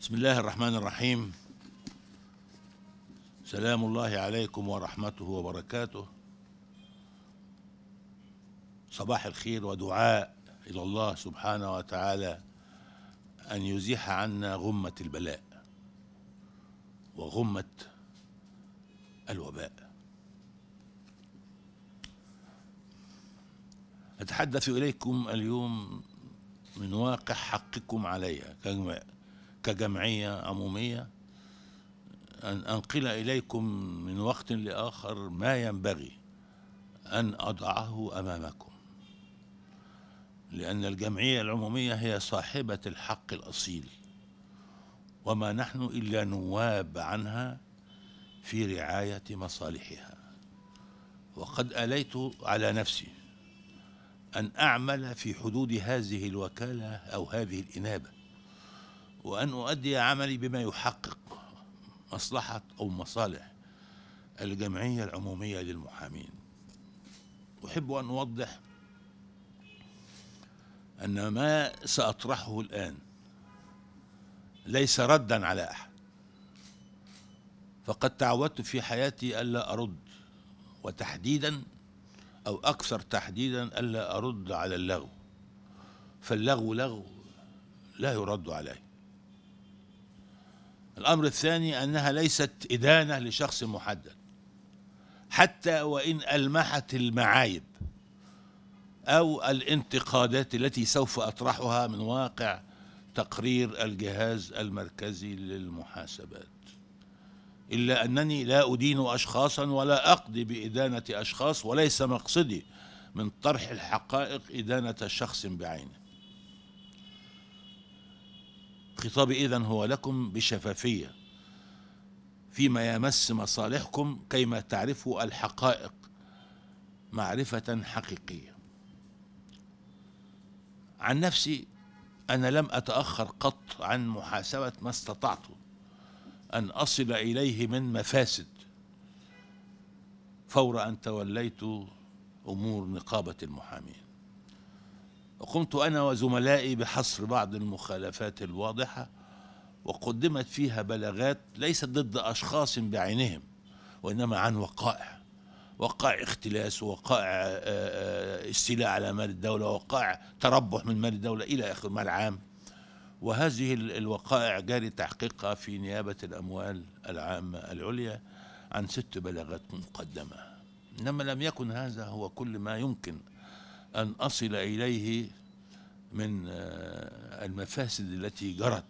بسم الله الرحمن الرحيم سلام الله عليكم ورحمته وبركاته صباح الخير ودعاء إلى الله سبحانه وتعالى أن يزيح عنا غمة البلاء وغمة الوباء أتحدث إليكم اليوم من واقع حقكم علي كجمعية عمومية أن أنقل إليكم من وقت لآخر ما ينبغي أن أضعه أمامكم لأن الجمعية العمومية هي صاحبة الحق الأصيل وما نحن إلا نواب عنها في رعاية مصالحها وقد أليت على نفسي أن أعمل في حدود هذه الوكالة أو هذه الإنابة وأن أؤدي عملي بما يحقق مصلحة أو مصالح الجمعية العمومية للمحامين أحب أن أوضح أن ما سأطرحه الآن ليس ردا على أحد فقد تعودت في حياتي ألا أرد وتحديدا أو أكثر تحديدا ألا أرد على اللغو فاللغو لغو لا يرد عليه الأمر الثاني أنها ليست إدانة لشخص محدد حتى وإن ألمحت المعايب أو الانتقادات التي سوف أطرحها من واقع تقرير الجهاز المركزي للمحاسبات إلا أنني لا أدين أشخاصا ولا أقضي بإدانة أشخاص وليس مقصدي من طرح الحقائق إدانة شخص بعينه خطابي إذن هو لكم بشفافية فيما يمس مصالحكم كيما تعرفوا الحقائق معرفة حقيقية عن نفسي أنا لم أتأخر قط عن محاسبة ما استطعته أن أصل إليه من مفاسد فور أن توليت أمور نقابة المحامين وقمت أنا وزملائي بحصر بعض المخالفات الواضحة وقدمت فيها بلاغات ليست ضد أشخاص بعينهم وإنما عن وقائع وقائع اختلاس ووقائع آه، آه، آه، استيلاء على مال الدولة ووقائع تربح من مال الدولة إلى آخر ما العام وهذه الوقائع جاري تحقيقها في نيابة الأموال العامة العليا عن ست بلاغات مقدمة إنما لم يكن هذا هو كل ما يمكن أن أصل إليه من آه، المفاسد التي جرت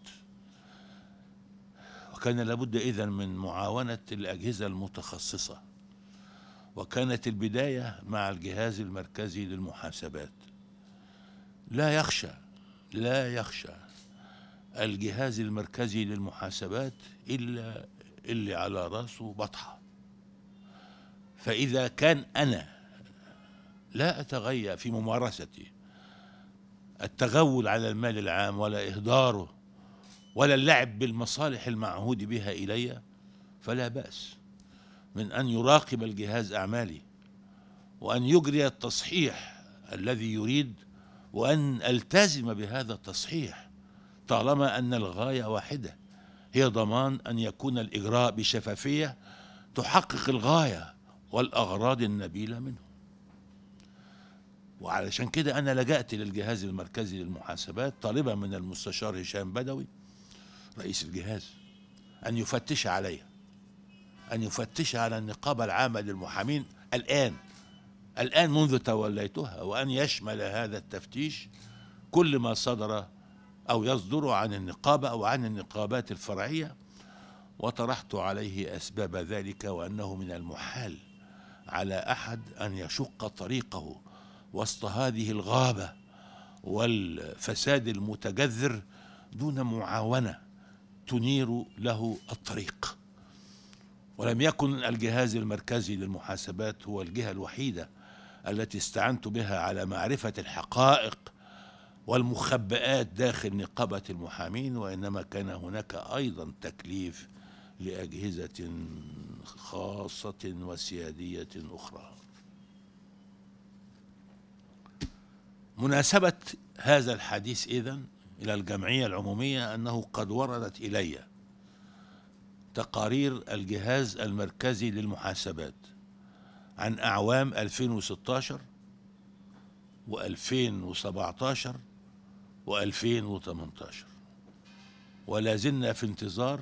وكان لابد إذا من معاونة الأجهزة المتخصصة وكانت البداية مع الجهاز المركزي للمحاسبات لا يخشى لا يخشى الجهاز المركزي للمحاسبات إلا اللي على راسه بطحة فإذا كان أنا لا أتغير في ممارستي التغول على المال العام ولا إهداره ولا اللعب بالمصالح المعهود بها إلي فلا بأس من أن يراقب الجهاز أعمالي وأن يجري التصحيح الذي يريد وأن ألتزم بهذا التصحيح طالما ان الغايه واحده هي ضمان ان يكون الاجراء بشفافيه تحقق الغايه والاغراض النبيله منه وعلشان كده انا لجأت للجهاز المركزي للمحاسبات طالبا من المستشار هشام بدوي رئيس الجهاز ان يفتش علي ان يفتش على النقابه العامه للمحامين الان الان منذ توليتها وان يشمل هذا التفتيش كل ما صدر أو يصدر عن النقابة أو عن النقابات الفرعية وطرحت عليه أسباب ذلك وأنه من المحال على أحد أن يشق طريقه وسط هذه الغابة والفساد المتجذر دون معاونة تنير له الطريق ولم يكن الجهاز المركزي للمحاسبات هو الجهة الوحيدة التي استعنت بها على معرفة الحقائق والمخبئات داخل نقابة المحامين وإنما كان هناك أيضا تكليف لأجهزة خاصة وسيادية أخرى مناسبة هذا الحديث إذن إلى الجمعية العمومية أنه قد وردت إلي تقارير الجهاز المركزي للمحاسبات عن أعوام 2016 و2017 و2018 ولا زلنا في انتظار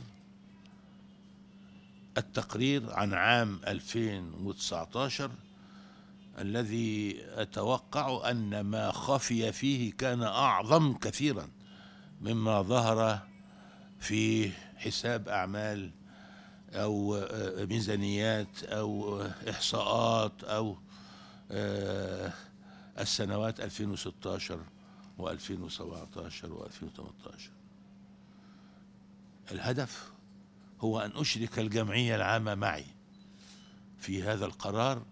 التقرير عن عام 2019 الذي أتوقع أن ما خفي فيه كان أعظم كثيرا مما ظهر في حساب أعمال أو آه، ميزانيات أو آه، إحصاءات أو آه، السنوات 2016 و2017 و2018 الهدف هو أن أشرك الجمعية العامة معي في هذا القرار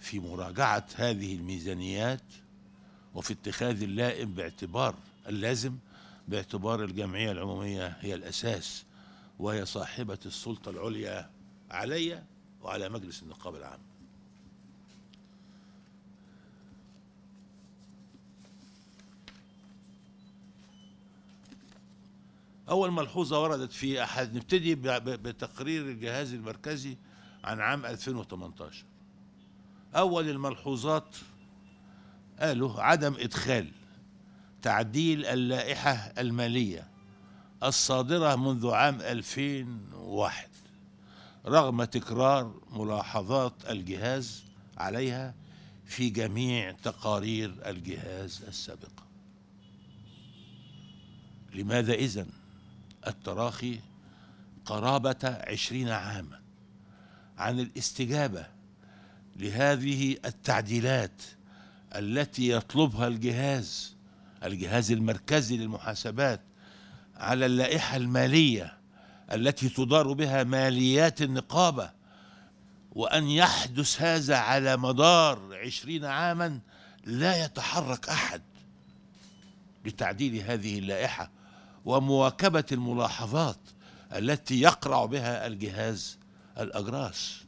في مراجعة هذه الميزانيات وفي اتخاذ اللائم باعتبار اللازم باعتبار الجمعية العمومية هي الأساس وهي صاحبة السلطة العليا علي وعلى مجلس النقابة العامة أول ملحوظة وردت في أحد نبتدي بتقرير الجهاز المركزي عن عام 2018 أول الملحوظات قالوا عدم إدخال تعديل اللائحة المالية الصادرة منذ عام 2001 رغم تكرار ملاحظات الجهاز عليها في جميع تقارير الجهاز السابقة لماذا إذن التراخي قرابة عشرين عاما عن الاستجابة لهذه التعديلات التي يطلبها الجهاز الجهاز المركزي للمحاسبات على اللائحة المالية التي تدار بها ماليات النقابة وأن يحدث هذا على مدار عشرين عاما لا يتحرك أحد لتعديل هذه اللائحة ومواكبة الملاحظات التي يقرع بها الجهاز الأجراس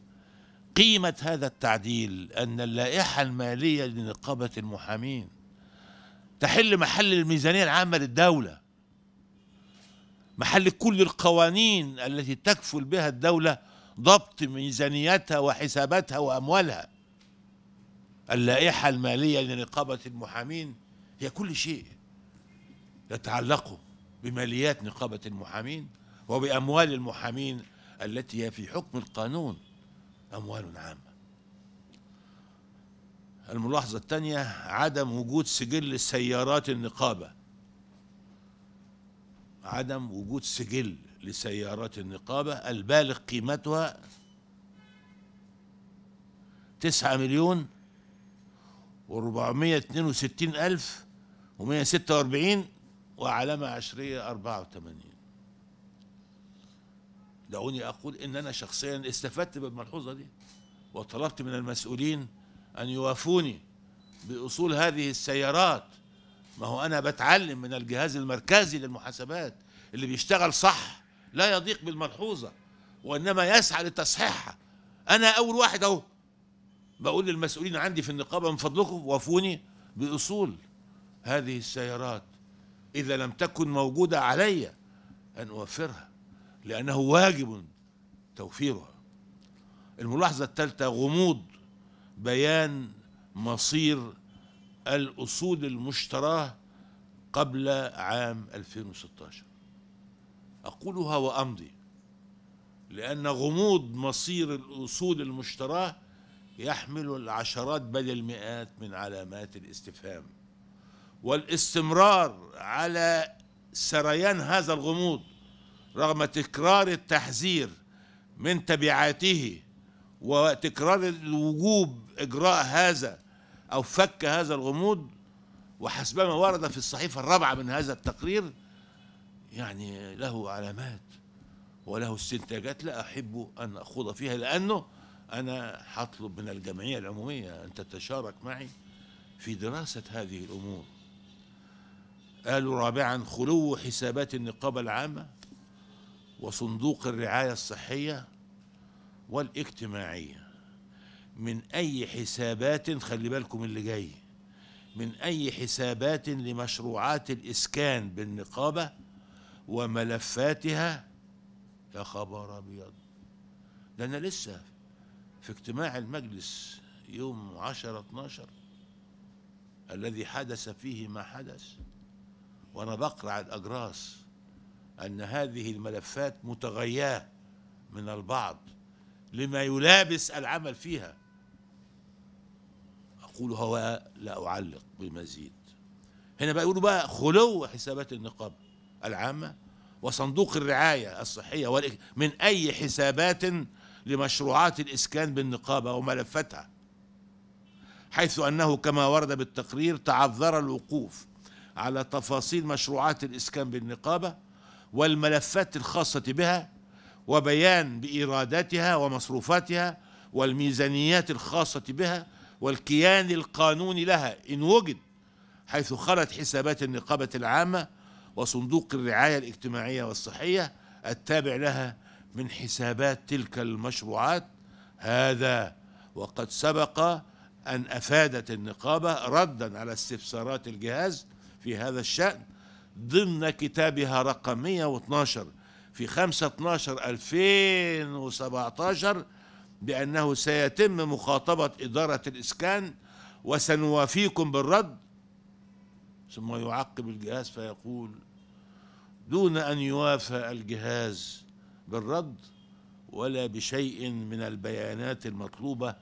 قيمة هذا التعديل أن اللائحة المالية لنقابة المحامين تحل محل الميزانية العامة للدولة محل كل القوانين التي تكفل بها الدولة ضبط ميزانيتها وحساباتها وأموالها اللائحة المالية لنقابة المحامين هي كل شيء يتعلق بماليات نقابة المحامين وبأموال المحامين التي هي في حكم القانون أموال عامة الملاحظة الثانية عدم وجود سجل سيارات النقابة عدم وجود سجل لسيارات النقابة البالغ قيمتها تسعة مليون واربعمية اتنين وستين ألف ومية ستة واربعين وعلامة عشرية 84 دعوني أقول إن أنا شخصيا استفدت بالملحوظة دي وطلبت من المسؤولين أن يوافوني بأصول هذه السيارات ما هو أنا بتعلم من الجهاز المركزي للمحاسبات اللي بيشتغل صح لا يضيق بالملحوظة وإنما يسعى لتصحيحها أنا أول واحد أهو بقول للمسؤولين عندي في النقابة من فضلكم وافوني بأصول هذه السيارات إذا لم تكن موجودة علي أن أوفرها لأنه واجب توفيرها الملاحظة الثالثة غموض بيان مصير الأصول المشتراة قبل عام 2016 أقولها وأمضي لأن غموض مصير الأصول المشتراة يحمل العشرات بل المئات من علامات الاستفهام والاستمرار على سريان هذا الغموض رغم تكرار التحذير من تبعاته وتكرار الوجوب اجراء هذا او فك هذا الغموض وحسبما ورد في الصحيفه الرابعه من هذا التقرير يعني له علامات وله استنتاجات لا احب ان اخوض فيها لانه انا هطلب من الجمعيه العموميه ان تتشارك معي في دراسه هذه الامور قالوا رابعا خلو حسابات النقابة العامة وصندوق الرعاية الصحية والاجتماعية من أي حسابات خلي بالكم اللي جاي من أي حسابات لمشروعات الإسكان بالنقابة وملفاتها يا خبر أبيض ده أنا لسه في اجتماع المجلس يوم 10 12 الذي حدث فيه ما حدث وانا بقرع الاجراس ان هذه الملفات متغياه من البعض لما يلابس العمل فيها اقول هو لا اعلق بمزيد هنا بقى يقولوا بقى خلو حسابات النقاب العامه وصندوق الرعايه الصحيه من اي حسابات لمشروعات الاسكان بالنقابه وملفاتها حيث انه كما ورد بالتقرير تعذر الوقوف على تفاصيل مشروعات الإسكان بالنقابة والملفات الخاصة بها وبيان بإيراداتها ومصروفاتها والميزانيات الخاصة بها والكيان القانوني لها إن وجد حيث خلت حسابات النقابة العامة وصندوق الرعاية الاجتماعية والصحية التابع لها من حسابات تلك المشروعات هذا وقد سبق أن أفادت النقابة ردا على استفسارات الجهاز في هذا الشأن ضمن كتابها رقم 112 في 5 12 2017 بأنه سيتم مخاطبة إدارة الإسكان وسنوافيكم بالرد ثم يعقب الجهاز فيقول دون أن يوافى الجهاز بالرد ولا بشيء من البيانات المطلوبة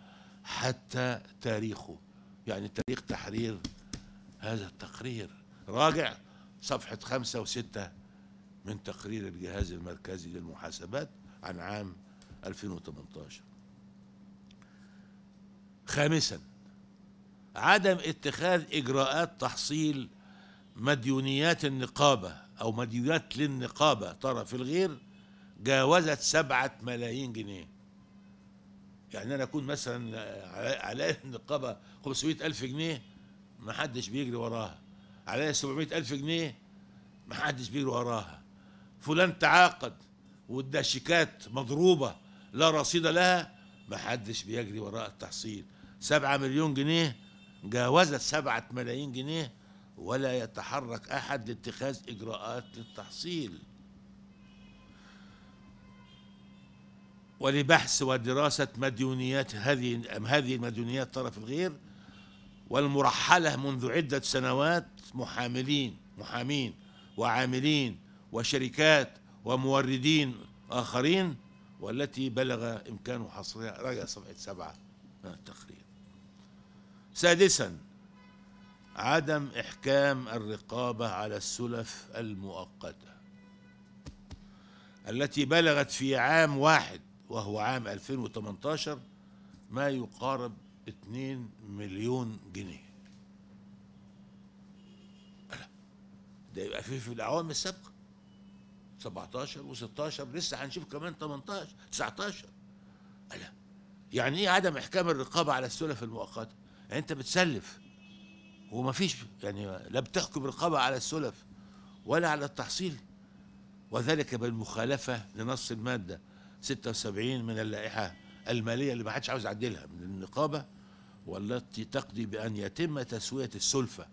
حتى تاريخه يعني تاريخ تحرير هذا التقرير راجع صفحة خمسة وستة من تقرير الجهاز المركزي للمحاسبات عن عام 2018 خامسا عدم اتخاذ إجراءات تحصيل مديونيات النقابة أو مديونيات للنقابة طرف الغير جاوزت سبعة ملايين جنيه يعني أنا أكون مثلا على النقابة 500 ألف جنيه حدش بيجري وراها عليها 700 ألف جنيه ما حدش بيجري وراها فلان تعاقد وادى شيكات مضروبة لا رصيد لها ما حدش بيجري وراء التحصيل 7 مليون جنيه جاوزت 7 ملايين جنيه ولا يتحرك أحد لاتخاذ إجراءات للتحصيل ولبحث ودراسة مديونيات هذه هذه المديونيات طرف الغير والمرحلة منذ عدة سنوات محاملين محامين وعاملين وشركات وموردين آخرين والتي بلغ إمكان حصرها رجع صفحة سبعة من التقرير سادسا عدم إحكام الرقابة على السلف المؤقتة التي بلغت في عام واحد وهو عام 2018 ما يقارب 2 مليون جنيه ده يبقى في في الاعوام السابقه 17 و16 لسه هنشوف كمان 18 19 ألا يعني ايه عدم احكام الرقابه على السلف المؤقته؟ يعني انت بتسلف ومفيش يعني لا بتحكم رقابه على السلف ولا على التحصيل وذلك بالمخالفه لنص الماده 76 من اللائحه الماليه اللي ما حدش عاوز يعدلها من النقابه والتي تقضي بأن يتم تسوية السلفة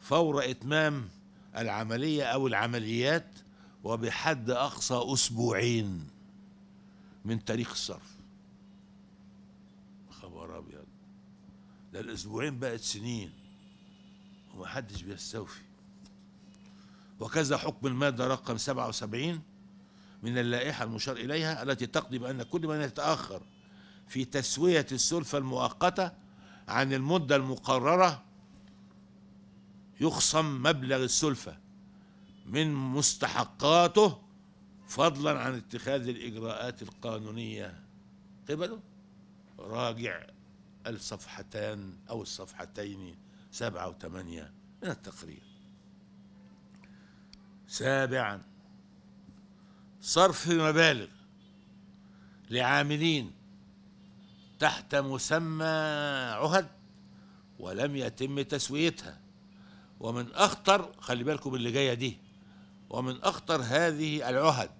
فور إتمام العملية أو العمليات وبحد أقصى أسبوعين من تاريخ الصرف خبر أبيض ده الأسبوعين بقت سنين ومحدش بيستوفي وكذا حكم المادة رقم 77 من اللائحة المشار إليها التي تقضي بأن كل من يتأخر في تسوية السلفة المؤقتة عن المدة المقررة يخصم مبلغ السلفة من مستحقاته فضلا عن اتخاذ الإجراءات القانونية قبله راجع الصفحتان أو الصفحتين سبعة وثمانية من التقرير سابعا صرف مبالغ لعاملين تحت مسمى عهد ولم يتم تسويتها ومن أخطر خلي بالكم اللي جاية دي ومن أخطر هذه العهد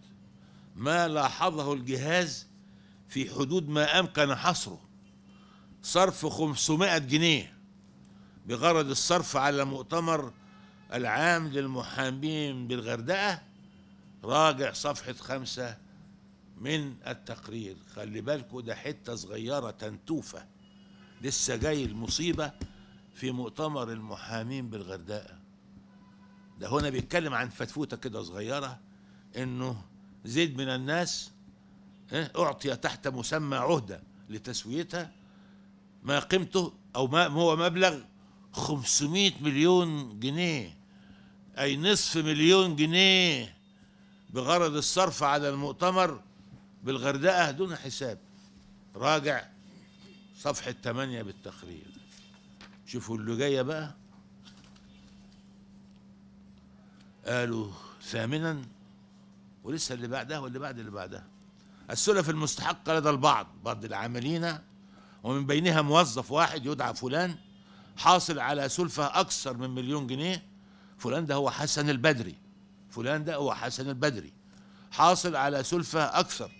ما لاحظه الجهاز في حدود ما أمكن حصره صرف 500 جنيه بغرض الصرف على مؤتمر العام للمحامين بالغردقة راجع صفحة خمسة من التقرير خلي بالكوا ده حتة صغيرة تنتوفة لسه جاي المصيبة في مؤتمر المحامين بالغردقة ده هنا بيتكلم عن فتفوتة كده صغيرة انه زيد من الناس اعطي تحت مسمى عهدة لتسويتها ما قيمته او ما هو مبلغ 500 مليون جنيه اي نصف مليون جنيه بغرض الصرف على المؤتمر بالغردقة دون حساب راجع صفحة 8 بالتقرير شوفوا اللي جاية بقى قالوا ثامنا ولسه اللي بعدها واللي بعد اللي بعدها السلف المستحقة لدى البعض بعض العاملين ومن بينها موظف واحد يدعى فلان حاصل على سلفة أكثر من مليون جنيه فلان ده هو حسن البدري فلان ده هو حسن البدري حاصل على سلفة أكثر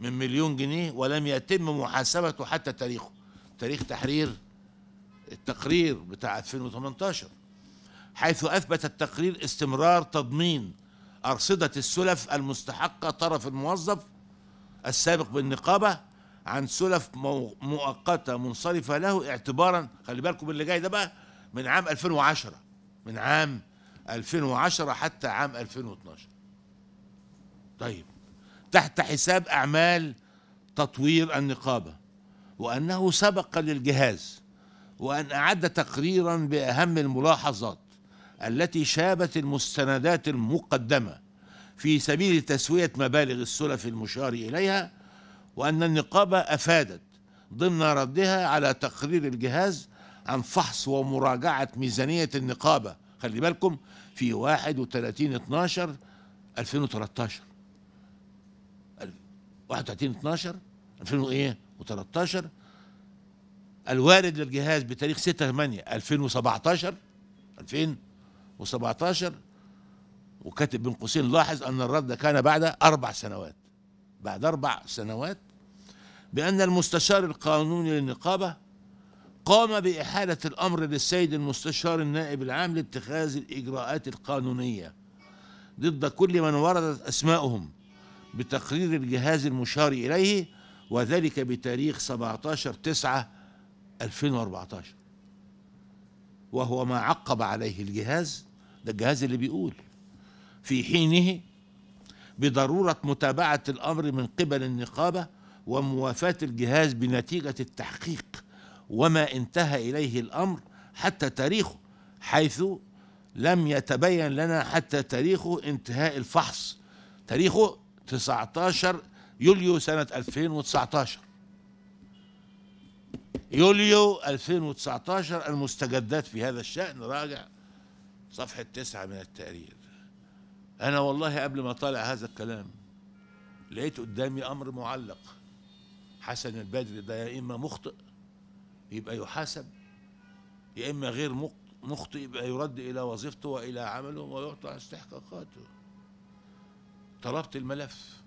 من مليون جنيه ولم يتم محاسبته حتى تاريخه تاريخ تحرير التقرير بتاع 2018 حيث أثبت التقرير استمرار تضمين أرصدة السلف المستحقة طرف الموظف السابق بالنقابة عن سلف مؤقتة منصرفة له اعتبارا خلي بالكم اللي جاي ده بقى من عام 2010 من عام 2010 حتى عام 2012 طيب تحت حساب أعمال تطوير النقابة وأنه سبق للجهاز وأن أعد تقريرا بأهم الملاحظات التي شابت المستندات المقدمة في سبيل تسوية مبالغ السلف المشار إليها وأن النقابة أفادت ضمن ردها على تقرير الجهاز عن فحص ومراجعة ميزانية النقابة خلي بالكم في 31 12 2013 31 12 2000 وايه و13 الوارد للجهاز بتاريخ 6 8 2017 2017 وكاتب بين قوسين لاحظ ان الرد كان بعد اربع سنوات بعد اربع سنوات بان المستشار القانوني للنقابه قام باحاله الامر للسيد المستشار النائب العام لاتخاذ الاجراءات القانونيه ضد كل من وردت أسماؤهم بتقرير الجهاز المشار إليه وذلك بتاريخ 17 9 2014 وهو ما عقب عليه الجهاز ده الجهاز اللي بيقول في حينه بضرورة متابعة الأمر من قبل النقابة وموافاة الجهاز بنتيجة التحقيق وما انتهى إليه الأمر حتى تاريخه حيث لم يتبين لنا حتى تاريخه انتهاء الفحص تاريخه 19 يوليو سنة 2019 يوليو 2019 المستجدات في هذا الشأن راجع صفحة تسعة من التقرير أنا والله قبل ما طالع هذا الكلام لقيت قدامي أمر معلق حسن البدري ده يا إما مخطئ يبقى يحاسب يا إما غير مخطئ يبقى يرد إلى وظيفته وإلى عمله ويعطى استحقاقاته طلبت الملف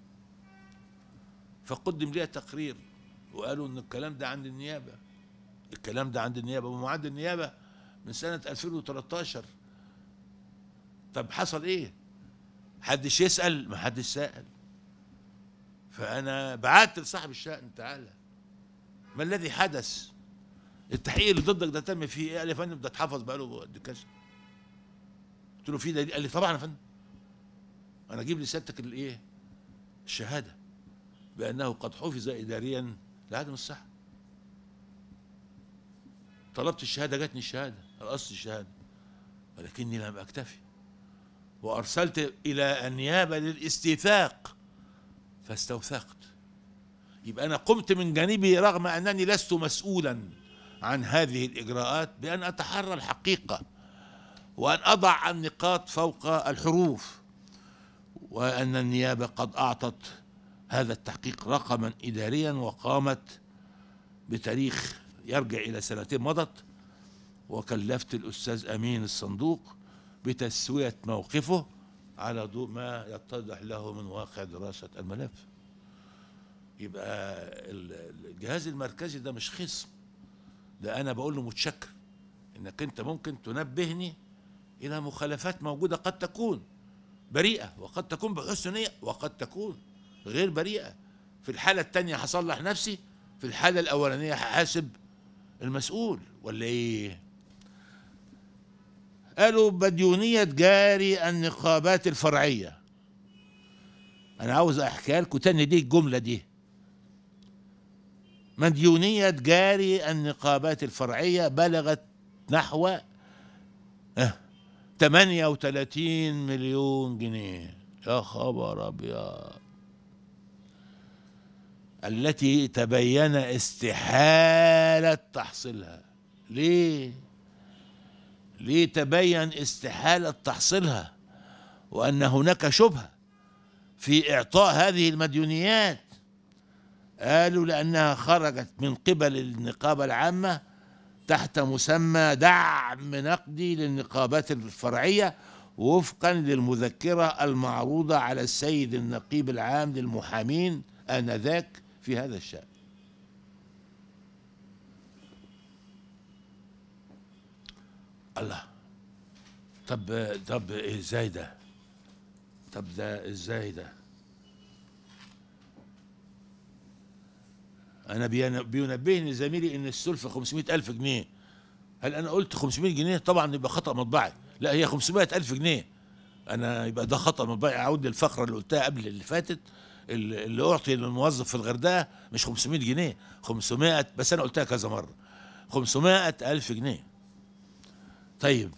فقدم لي تقرير وقالوا ان الكلام ده عند النيابه الكلام ده عند النيابه ومعاد النيابه من سنه 2013 طب حصل ايه حدش يسال ما حدش سال فانا بعت لصاحب الشأن تعالى ما الذي حدث التحقيق اللي ضدك ده تم فيه ايه قال يا فندم ده اتحفظ بقاله قد كذا قلت له في دليل قال لي طبعا يا فندم انا اجيب لسيادتك الايه الشهاده بانه قد حفظ اداريا لعدم الصحه طلبت الشهاده جاتني الشهاده رأست الشهاده ولكني لم اكتفي وارسلت الى النيابه للاستيثاق فاستوثقت يبقى انا قمت من جانبي رغم انني لست مسؤولا عن هذه الاجراءات بان اتحرى الحقيقه وان اضع النقاط فوق الحروف وأن النيابة قد أعطت هذا التحقيق رقما إداريا وقامت بتاريخ يرجع إلى سنتين مضت وكلفت الأستاذ أمين الصندوق بتسوية موقفه على ضوء ما يتضح له من واقع دراسة الملف يبقى الجهاز المركزي ده مش خصم ده أنا بقول له متشكر إنك أنت ممكن تنبهني إلى مخالفات موجودة قد تكون بريئة وقد تكون بحسن نية وقد تكون غير بريئة في الحالة الثانيه هصلح نفسي في الحالة الأولانية هحاسب المسؤول ولا إيه قالوا بديونية جاري النقابات الفرعية أنا عاوز أحكي لكم تاني دي الجملة دي مديونية جاري النقابات الفرعية بلغت نحو أه 38 مليون جنيه يا خبر ابيض التي تبين استحالة تحصيلها ليه ليه تبين استحالة تحصيلها وأن هناك شبهة في إعطاء هذه المديونيات قالوا لأنها خرجت من قبل النقابة العامة تحت مسمى دعم نقدي للنقابات الفرعية وفقا للمذكرة المعروضة على السيد النقيب العام للمحامين آنذاك في هذا الشأن الله طب طب ازاي إيه ده طب ده ازاي ده أنا بينبهني زميلي إن السلفة 500000 جنيه هل أنا قلت 500 جنيه طبعا يبقى خطأ مطبعي لا هي 500000 جنيه أنا يبقى ده خطأ مطبعي أعود للفقرة اللي قلتها قبل اللي فاتت اللي أعطي للموظف في الغردقة مش 500 جنيه 500 بس أنا قلتها كذا مرة 500000 جنيه طيب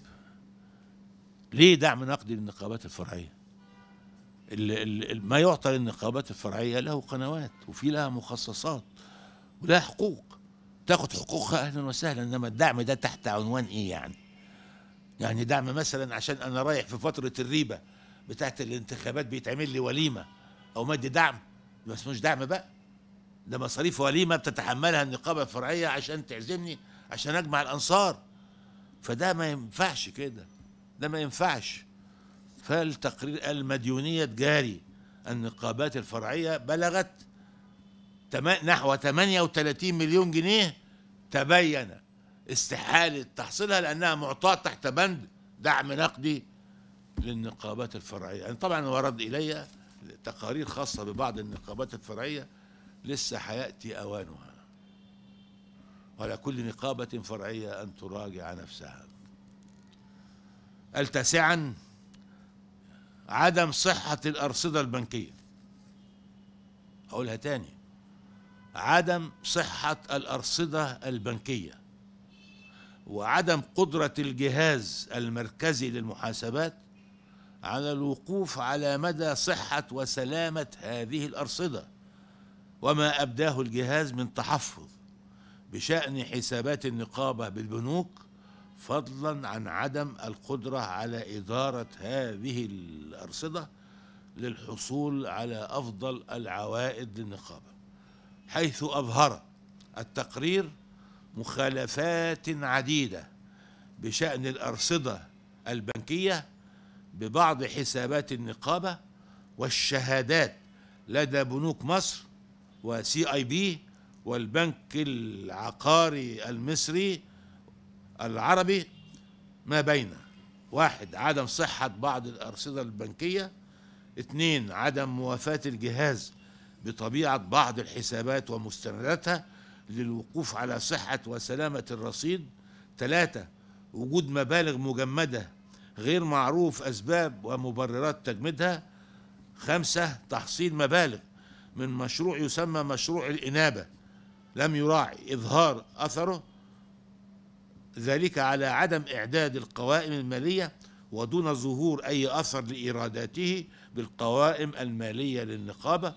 ليه دعم نقدي للنقابات الفرعيه؟ ما يعطى للنقابات الفرعيه له قنوات وفي لها مخصصات ولها حقوق تاخد حقوقها اهلا وسهلا انما الدعم ده تحت عنوان ايه يعني يعني دعم مثلا عشان انا رايح في فتره الريبه بتاعه الانتخابات بيتعمل لي وليمه او مادي دعم ما اسموش دعم بقى ده مصاريف وليمه بتتحملها النقابه الفرعيه عشان تعزمني عشان اجمع الانصار فده ما ينفعش كده ده ما ينفعش فالتقرير المديونيه جاري النقابات الفرعيه بلغت نحو 38 مليون جنيه تبين استحالة تحصيلها لأنها معطاة تحت بند دعم نقدي للنقابات الفرعية يعني طبعا ورد إلي تقارير خاصة ببعض النقابات الفرعية لسه حيأتي أوانها وعلى كل نقابة فرعية أن تراجع نفسها التاسعا عدم صحة الأرصدة البنكية أقولها تاني عدم صحة الأرصدة البنكية وعدم قدرة الجهاز المركزي للمحاسبات على الوقوف على مدى صحة وسلامة هذه الأرصدة وما أبداه الجهاز من تحفظ بشأن حسابات النقابة بالبنوك فضلا عن عدم القدرة على إدارة هذه الأرصدة للحصول على أفضل العوائد للنقابة حيث أظهر التقرير مخالفات عديدة بشأن الأرصدة البنكية ببعض حسابات النقابة والشهادات لدى بنوك مصر وسي اي بي والبنك العقاري المصري العربي ما بين واحد عدم صحة بعض الأرصدة البنكية اثنين عدم موافاة الجهاز بطبيعة بعض الحسابات ومستنداتها للوقوف على صحة وسلامة الرصيد ثلاثة وجود مبالغ مجمدة غير معروف أسباب ومبررات تجميدها خمسة تحصيل مبالغ من مشروع يسمى مشروع الإنابة لم يراعي إظهار أثره ذلك على عدم إعداد القوائم المالية ودون ظهور أي أثر لإيراداته بالقوائم المالية للنقابة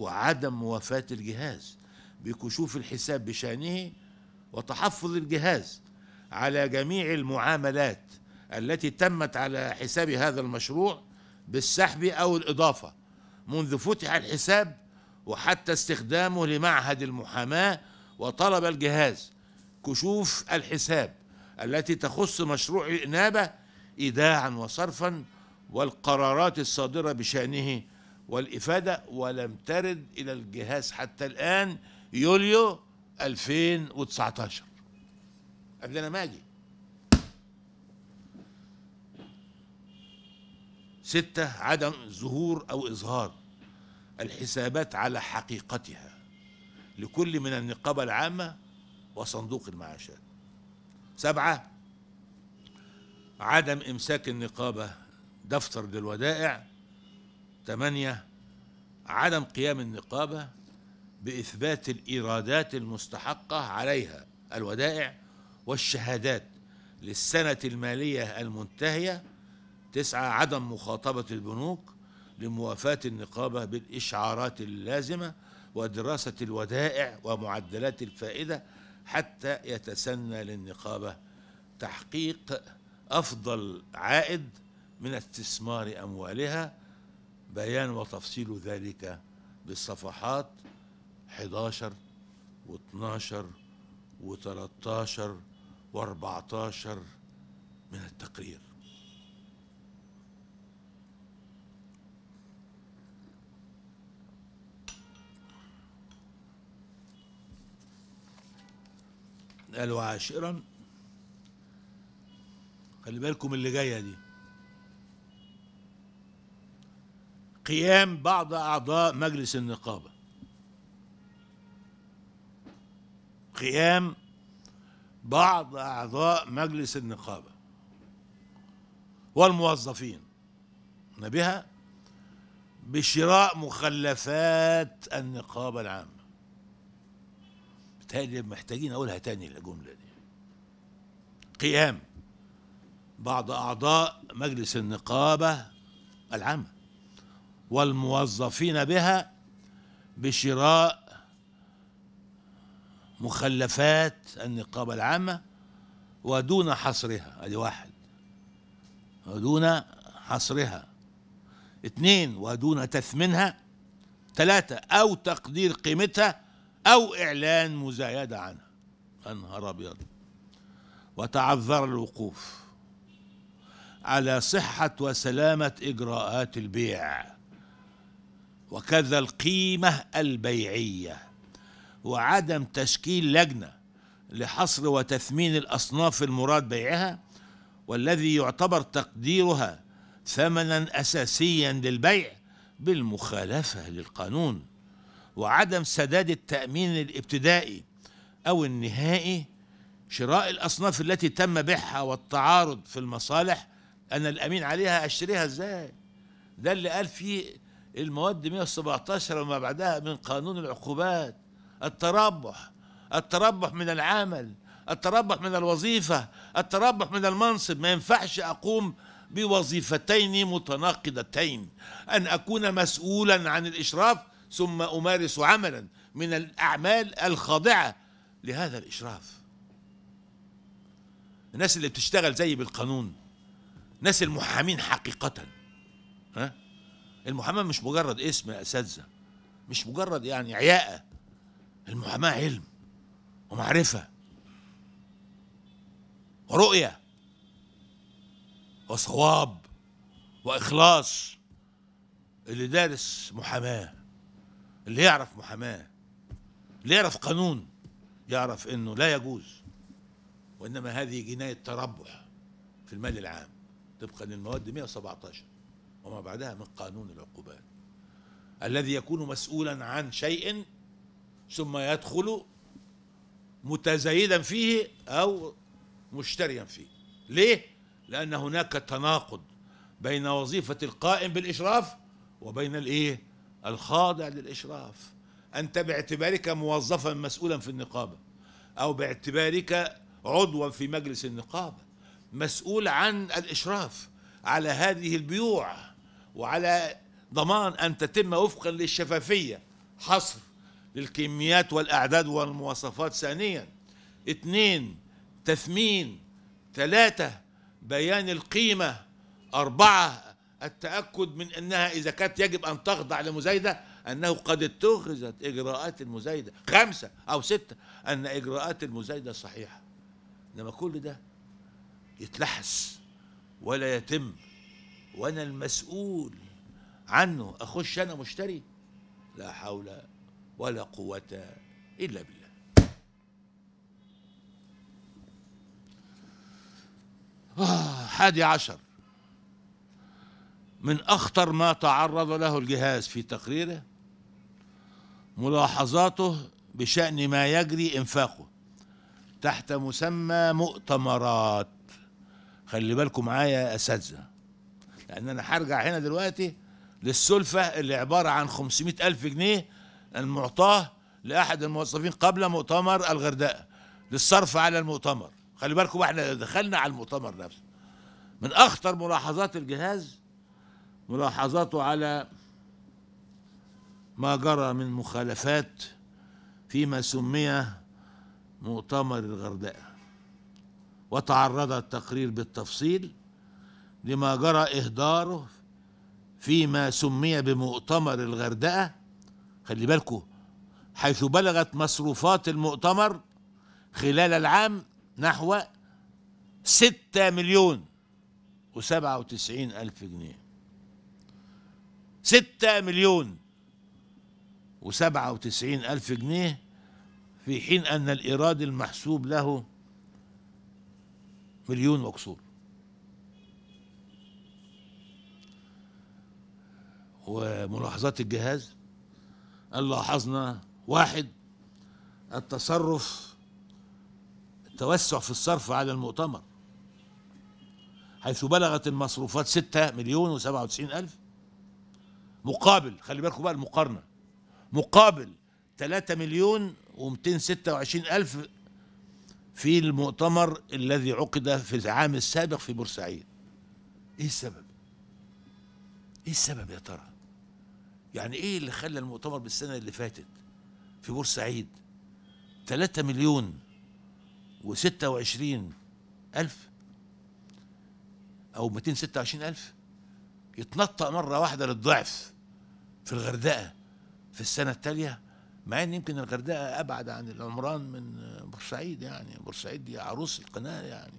وعدم موافاة الجهاز بكشوف الحساب بشأنه وتحفظ الجهاز على جميع المعاملات التي تمت على حساب هذا المشروع بالسحب أو الإضافة منذ فتح الحساب وحتى استخدامه لمعهد المحاماة وطلب الجهاز كشوف الحساب التي تخص مشروع الإنابة إيداعا وصرفا والقرارات الصادرة بشأنه والإفادة ولم ترد إلى الجهاز حتى الآن يوليو 2019 قبل ما أجي ستة عدم ظهور أو إظهار الحسابات على حقيقتها لكل من النقابة العامة وصندوق المعاشات سبعة عدم إمساك النقابة دفتر للودائع ثمانية عدم قيام النقابة بإثبات الإيرادات المستحقة عليها الودائع والشهادات للسنة المالية المنتهية تسعة عدم مخاطبة البنوك لموافاة النقابة بالإشعارات اللازمة ودراسة الودائع ومعدلات الفائدة حتى يتسنى للنقابة تحقيق أفضل عائد من استثمار أموالها بيان وتفصيل ذلك بالصفحات 11 و12 و13 و14 من التقرير قالوا عاشرا خلي بالكم اللي جايه دي قيام بعض أعضاء مجلس النقابة قيام بعض أعضاء مجلس النقابة والموظفين نبيها بشراء مخلفات النقابة العامة بتهيألي محتاجين أقولها تاني الجملة دي قيام بعض أعضاء مجلس النقابة العامة والموظفين بها بشراء مخلفات النقابة العامة ودون حصرها ادي واحد ودون حصرها اثنين ودون تثمينها ثلاثة أو تقدير قيمتها أو إعلان مزايدة عنها أنهار أبيض وتعذر الوقوف على صحة وسلامة إجراءات البيع وكذا القيمة البيعية وعدم تشكيل لجنة لحصر وتثمين الأصناف المراد بيعها والذي يعتبر تقديرها ثمنا أساسيا للبيع بالمخالفة للقانون وعدم سداد التأمين الابتدائي أو النهائي شراء الأصناف التي تم بيعها والتعارض في المصالح أنا الأمين عليها أشتريها إزاي ده اللي قال فيه المواد 117 وما بعدها من قانون العقوبات التربح التربح من العمل التربح من الوظيفة التربح من المنصب ما ينفعش أقوم بوظيفتين متناقضتين أن أكون مسؤولا عن الإشراف ثم أمارس عملا من الأعمال الخاضعة لهذا الإشراف الناس اللي بتشتغل زي بالقانون ناس المحامين حقيقة ها المحاماه مش مجرد اسم يا اساتذه مش مجرد يعني عياقه المحاماه علم ومعرفه ورؤيه وصواب واخلاص اللي دارس محاماه اللي يعرف محاماه اللي يعرف قانون يعرف انه لا يجوز وانما هذه جنايه تربح في المال العام طبقا للمواد 117 وما بعدها من قانون العقوبات الذي يكون مسؤولا عن شيء ثم يدخل متزايدا فيه او مشتريا فيه ليه لان هناك تناقض بين وظيفه القائم بالاشراف وبين الايه الخاضع للاشراف انت باعتبارك موظفا مسؤولا في النقابه او باعتبارك عضوا في مجلس النقابه مسؤول عن الاشراف على هذه البيوع وعلى ضمان أن تتم وفقا للشفافية حصر للكميات والأعداد والمواصفات ثانيا اثنين تثمين ثلاثة بيان القيمة أربعة التأكد من أنها إذا كانت يجب أن تخضع لمزايدة أنه قد اتخذت إجراءات المزايدة خمسة أو ستة أن إجراءات المزايدة صحيحة إنما كل ده يتلحس ولا يتم وانا المسؤول عنه اخش انا مشتري لا حول ولا قوه الا بالله آه، حادي عشر من أخطر ما تعرض له الجهاز في تقريره ملاحظاته بشأن ما يجري إنفاقه تحت مسمى مؤتمرات خلي بالكم معايا يا أساتذة لان انا هرجع هنا دلوقتي للسلفه اللي عباره عن 500 الف جنيه المعطاه لاحد الموظفين قبل مؤتمر الغردقه للصرف على المؤتمر خلي بالكم احنا دخلنا على المؤتمر نفسه من اخطر ملاحظات الجهاز ملاحظاته على ما جرى من مخالفات فيما سمي مؤتمر الغردقه وتعرض التقرير بالتفصيل لما جرى إهداره فيما سمي بمؤتمر الغردقة خلي بالكو حيث بلغت مصروفات المؤتمر خلال العام نحو ستة مليون وسبعة وتسعين ألف جنيه ستة مليون وسبعة وتسعين ألف جنيه في حين أن الإيراد المحسوب له مليون مكسور وملاحظات الجهاز قال لاحظنا واحد التصرف التوسع في الصرف على المؤتمر حيث بلغت المصروفات 6 مليون و وتسعين ألف مقابل خلي بالكم بقى المقارنة مقابل 3 مليون و وعشرين ألف في المؤتمر الذي عقد في العام السابق في بورسعيد ايه السبب؟ ايه السبب يا ترى؟ يعني ايه اللي خلى المؤتمر بالسنه اللي فاتت في بورسعيد 3 مليون و26 ألف أو 226 ألف يتنطق مرة واحدة للضعف في الغردقة في السنة التالية مع ان يمكن الغردقة أبعد عن العمران من بورسعيد يعني بورسعيد دي عروس القناة يعني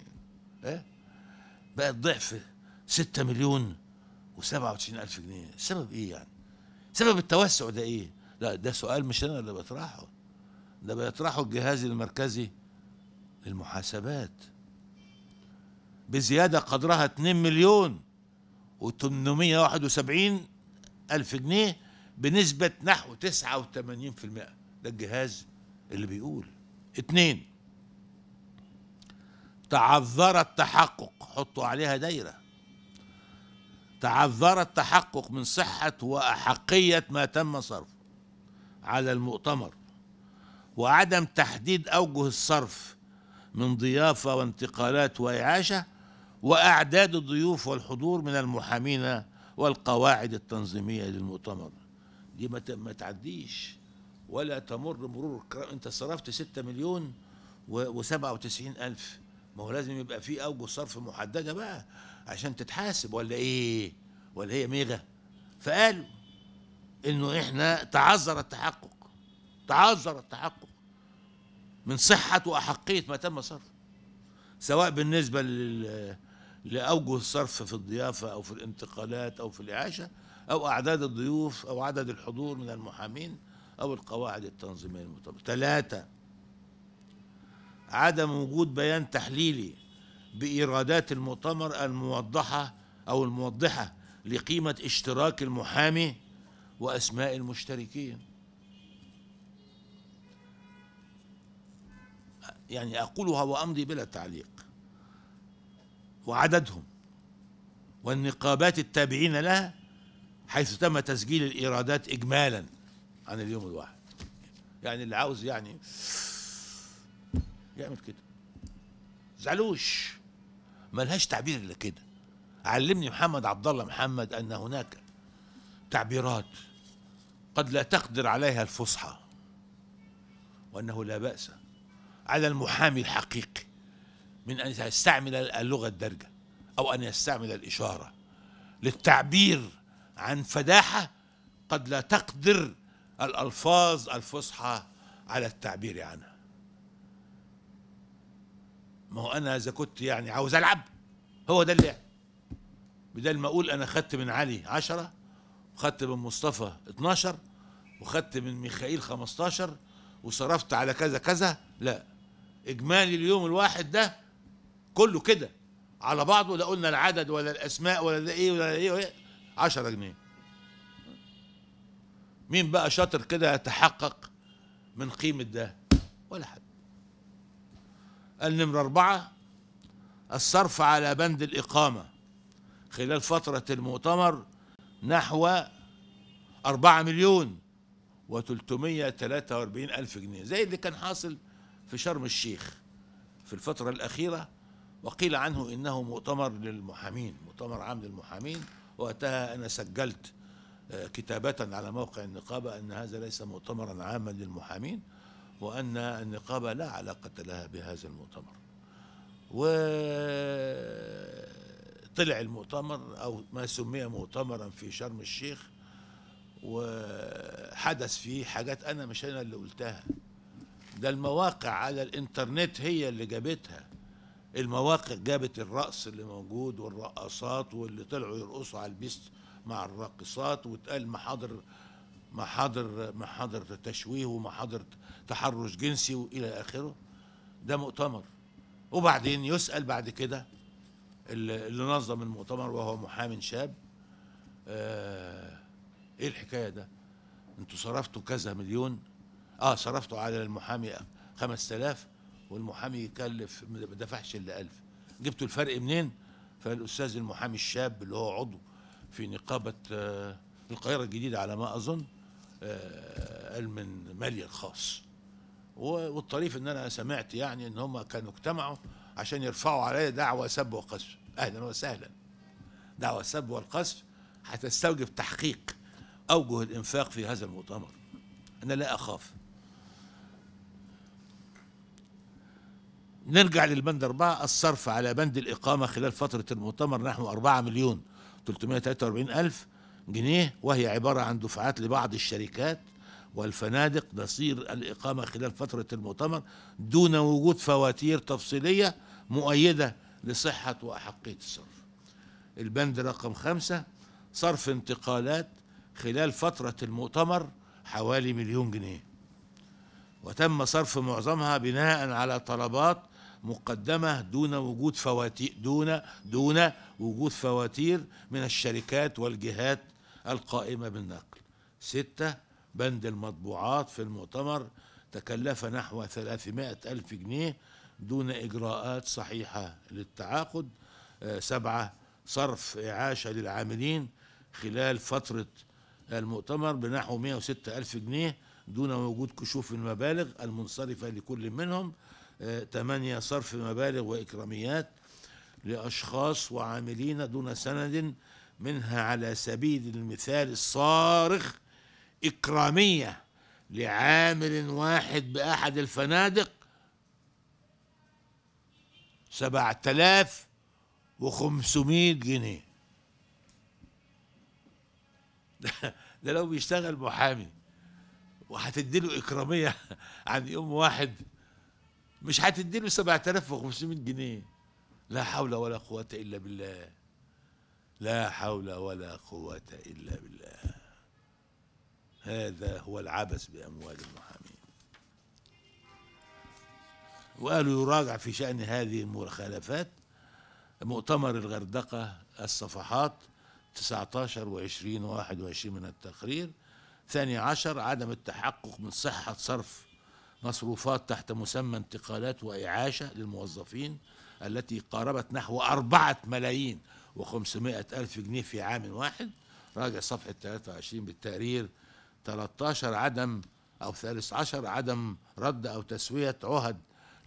إيه بقت ضعف 6 مليون و 97 ألف جنيه السبب إيه يعني سبب التوسع ده ايه لا ده سؤال مش انا اللي بطرحه ده بيطرحه الجهاز المركزي للمحاسبات بزيادة قدرها 2 مليون و871 ألف جنيه بنسبة نحو 89% ده الجهاز اللي بيقول اتنين تعذر التحقق حطوا عليها دايرة تعذر التحقق من صحة وأحقية ما تم صرفه على المؤتمر وعدم تحديد أوجه الصرف من ضيافة وانتقالات وإعاشة وأعداد الضيوف والحضور من المحامين والقواعد التنظيمية للمؤتمر دي ما تعديش ولا تمر مرور انت صرفت 6 مليون و97 ألف ما هو لازم يبقى في أوجه صرف محددة بقى عشان تتحاسب ولا ايه ولا هي ميغا فقالوا انه احنا تعذر التحقق تعذر التحقق من صحة وأحقية ما تم صرفه سواء بالنسبة لأوجه الصرف في الضيافة أو في الانتقالات أو في الإعاشة أو أعداد الضيوف أو عدد الحضور من المحامين أو القواعد التنظيمية المطلوبة ثلاثة عدم وجود بيان تحليلي بإيرادات المؤتمر الموضحة أو الموضحة لقيمة اشتراك المحامي وأسماء المشتركين يعني أقولها وأمضي بلا تعليق وعددهم والنقابات التابعين لها حيث تم تسجيل الإيرادات إجمالا عن اليوم الواحد يعني اللي عاوز يعني يعمل كده زعلوش ملهاش تعبير الا كده علمني محمد عبد الله محمد ان هناك تعبيرات قد لا تقدر عليها الفصحى وانه لا باس على المحامي الحقيقي من ان يستعمل اللغه الدارجه او ان يستعمل الاشاره للتعبير عن فداحه قد لا تقدر الالفاظ الفصحى على التعبير عنها ما هو انا اذا كنت يعني عاوز العب هو ده اللعب بدل ما اقول انا خدت من علي 10 وخدت من مصطفى 12 وخدت من ميخائيل 15 وصرفت على كذا كذا لا اجمالي اليوم الواحد ده كله كده على بعضه لا قلنا العدد ولا الاسماء ولا ده ايه ولا ايه 10 جنيه مين بقى شاطر كده يتحقق من قيمه ده ولا حد النمر أربعة الصرف على بند الإقامة خلال فترة المؤتمر نحو أربعة مليون وتلتمية تلاتة وأربعين ألف جنيه زي اللي كان حاصل في شرم الشيخ في الفترة الأخيرة وقيل عنه إنه مؤتمر للمحامين مؤتمر عام للمحامين وقتها أنا سجلت آه، كتابة على موقع النقابة أن هذا ليس مؤتمرا عاما للمحامين وأن النقابة لا علاقة لها بهذا المؤتمر وطلع المؤتمر أو ما سمي مؤتمرا في شرم الشيخ وحدث فيه حاجات أنا مش أنا اللي قلتها ده المواقع على الإنترنت هي اللي جابتها المواقع جابت الرقص اللي موجود والرقصات واللي طلعوا يرقصوا على البيست مع الراقصات واتقال محاضر محاضر محاضر تشويه ومحاضر تحرش جنسي والى اخره ده مؤتمر وبعدين يسال بعد كده اللي نظم المؤتمر وهو محام شاب آه ايه الحكايه ده انتوا صرفتوا كذا مليون اه صرفتوا على المحامي 5000 والمحامي يكلف ما دفعش الا 1000 جبتوا الفرق منين فالاستاذ المحامي الشاب اللي هو عضو في نقابه آه القاهره الجديده على ما اظن آه، قال من مالي الخاص والطريف ان انا سمعت يعني ان هم كانوا اجتمعوا عشان يرفعوا عليا دعوى سب وقذف اهلا وسهلا دعوى السب والقذف هتستوجب تحقيق اوجه الانفاق في هذا المؤتمر انا لا اخاف نرجع للبند أربعة الصرف على بند الإقامة خلال فترة المؤتمر نحو أربعة مليون 343 ألف جنيه وهي عبارة عن دفعات لبعض الشركات والفنادق نصير الإقامة خلال فترة المؤتمر دون وجود فواتير تفصيلية مؤيدة لصحة وأحقية الصرف البند رقم خمسة صرف انتقالات خلال فترة المؤتمر حوالي مليون جنيه وتم صرف معظمها بناء على طلبات مقدمة دون وجود فواتير دون دون وجود فواتير من الشركات والجهات القائمة بالنقل. ستة بند المطبوعات في المؤتمر تكلف نحو 300 ألف جنيه دون إجراءات صحيحة للتعاقد آه، سبعة صرف إعاشة للعاملين خلال فترة المؤتمر بنحو 106 ألف جنيه دون وجود كشوف المبالغ المنصرفة لكل منهم آه، ثمانية صرف مبالغ وإكراميات لأشخاص وعاملين دون سند منها على سبيل المثال الصارخ إكرامية لعامل واحد بأحد الفنادق سبعة آلاف وخمسمائة جنيه ده لو بيشتغل محامي وهتديله إكرامية عن يوم واحد مش هتديله 7500 جنيه لا حول ولا قوة إلا بالله لا حول ولا قوة إلا بالله هذا هو العبث بأموال المحامين وقالوا يراجع في شأن هذه المخالفات مؤتمر الغردقة الصفحات 19 و20 و21 من التقرير ثاني عشر عدم التحقق من صحة صرف مصروفات تحت مسمى انتقالات وإعاشة للموظفين التي قاربت نحو أربعة ملايين وخمسمائة ألف جنيه في عام واحد راجع صفحة 23 بالتقرير 13 عدم أو 13 عدم رد أو تسوية عهد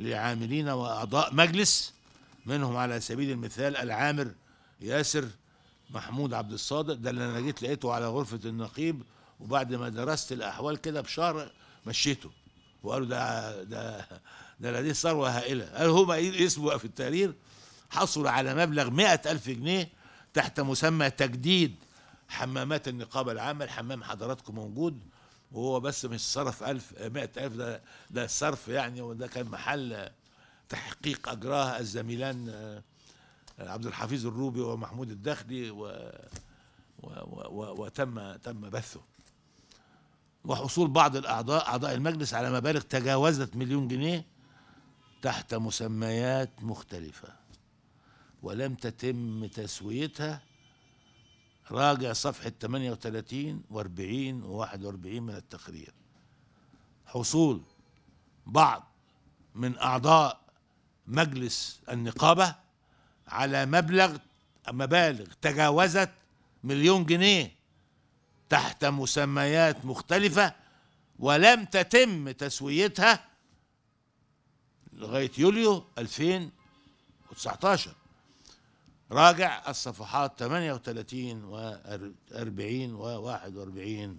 لعاملين وأعضاء مجلس منهم على سبيل المثال العامر ياسر محمود عبد الصادق ده اللي أنا جيت لقيته على غرفة النقيب وبعد ما درست الأحوال كده بشهر مشيته وقالوا ده ده ده لديه ثروة هائلة قال هو اسمه في التقرير حصل على مبلغ مئة ألف جنيه تحت مسمى تجديد حمامات النقابه العامه الحمام حضراتكم موجود وهو بس مش صرف ألف مائة ألف ده ده صرف يعني وده كان محل تحقيق أجراه الزميلان آه، عبد الحفيظ الروبي ومحمود الداخلي و, و, و, وتم تم بثه وحصول بعض الأعضاء أعضاء المجلس على مبالغ تجاوزت مليون جنيه تحت مسميات مختلفة ولم تتم تسويتها راجع صفحة 38 و40 و41 من التقرير حصول بعض من أعضاء مجلس النقابة على مبلغ مبالغ تجاوزت مليون جنيه تحت مسميات مختلفة ولم تتم تسويتها لغاية يوليو 2019 راجع الصفحات 38 و 40 و 41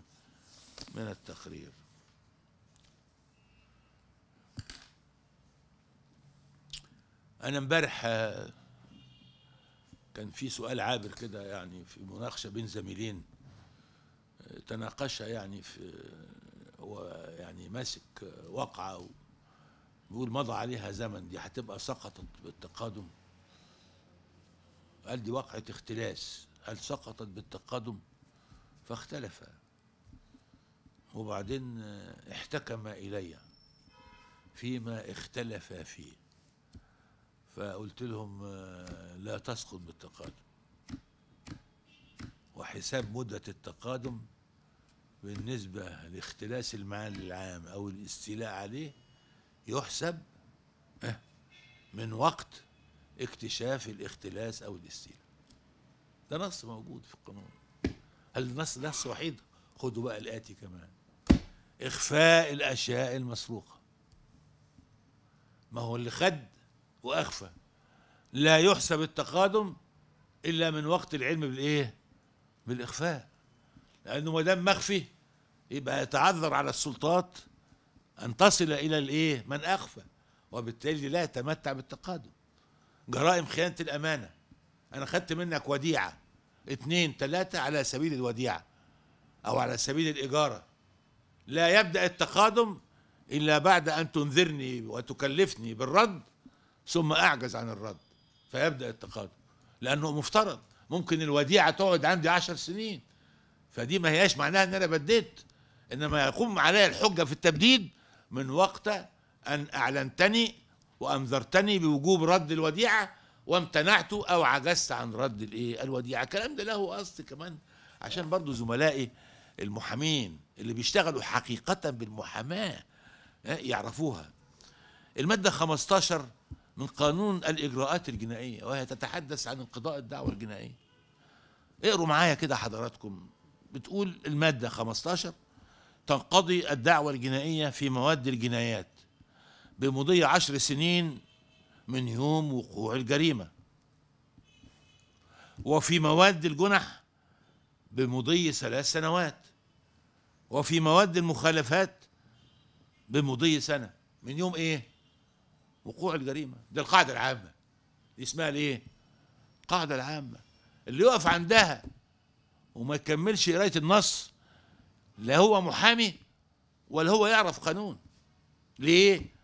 من التقرير أنا امبارح آه، كان في سؤال عابر كده يعني في مناقشة بين زميلين آه، تناقشها يعني في آه، هو يعني ماسك واقعة بيقول مضى عليها زمن دي هتبقى سقطت بالتقادم قال دي وقعة اختلاس هل سقطت بالتقدم فاختلف وبعدين احتكم إلي فيما اختلف فيه فقلت لهم آه، لا تسقط بالتقادم وحساب مدة التقادم بالنسبة لاختلاس المعاني العام أو الاستيلاء عليه يحسب آه، من وقت اكتشاف الاختلاس أو الاستيلاء ده نص موجود في القانون هل النص نص وحيد خدوا بقى الآتي كمان إخفاء الأشياء المسروقة ما هو اللي خد وأخفى لا يحسب التقادم إلا من وقت العلم بالإيه؟ بالإخفاء لأنه ما دام مخفي يبقى يتعذر على السلطات أن تصل إلى الإيه؟ من أخفى وبالتالي لا يتمتع بالتقادم جرائم خيانة الأمانة أنا خدت منك وديعة اتنين تلاتة على سبيل الوديعة أو على سبيل الإجارة لا يبدأ التقادم إلا بعد أن تنذرني وتكلفني بالرد ثم أعجز عن الرد فيبدأ التقادم لأنه مفترض ممكن الوديعة تقعد عندي عشر سنين فدي ما هياش معناها أن أنا بديت إنما يقوم علي الحجة في التبديد من وقت أن أعلنتني وأنذرتني بوجوب رد الوديعة وامتنعت أو عجزت عن رد الإيه الوديعة الكلام ده له أصل كمان عشان برضو زملائي المحامين اللي بيشتغلوا حقيقة بالمحاماة آه، يعرفوها المادة 15 من قانون الإجراءات الجنائية وهي تتحدث عن انقضاء الدعوة الجنائية اقروا معايا كده حضراتكم بتقول المادة 15 تنقضي الدعوة الجنائية في مواد الجنايات بمضي عشر سنين من يوم وقوع الجريمة وفي مواد الجنح بمضي ثلاث سنوات وفي مواد المخالفات بمضي سنة من يوم ايه وقوع الجريمة دي القاعدة العامة اسمها الايه القاعدة العامة اللي يقف عندها وما يكملش قراية النص لا هو محامي ولا هو يعرف قانون ليه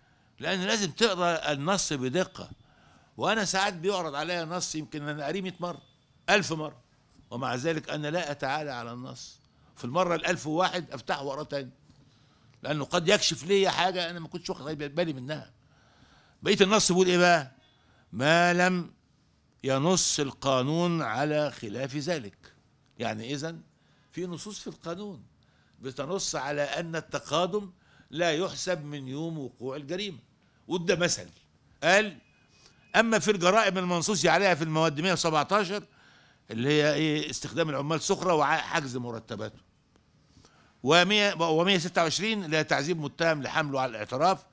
لان لازم تقرا النص بدقه وانا ساعات بيعرض عليا نص يمكن انا قريه 100 مره 1000 مره ومع ذلك انا لا اتعالى على النص في المره الألف وواحد افتحه وراه تاني لانه قد يكشف لي حاجه انا ما كنتش واخد بالي منها بقيه النص بيقول ايه بقى ما لم ينص القانون على خلاف ذلك يعني اذا في نصوص في القانون بتنص على ان التقادم لا يحسب من يوم وقوع الجريمه وده مثل قال اما في الجرائم المنصوص عليها في المواد 117 اللي هي ايه استخدام العمال سخره وحجز مرتباته و126 اللي هي تعذيب متهم لحمله على الاعتراف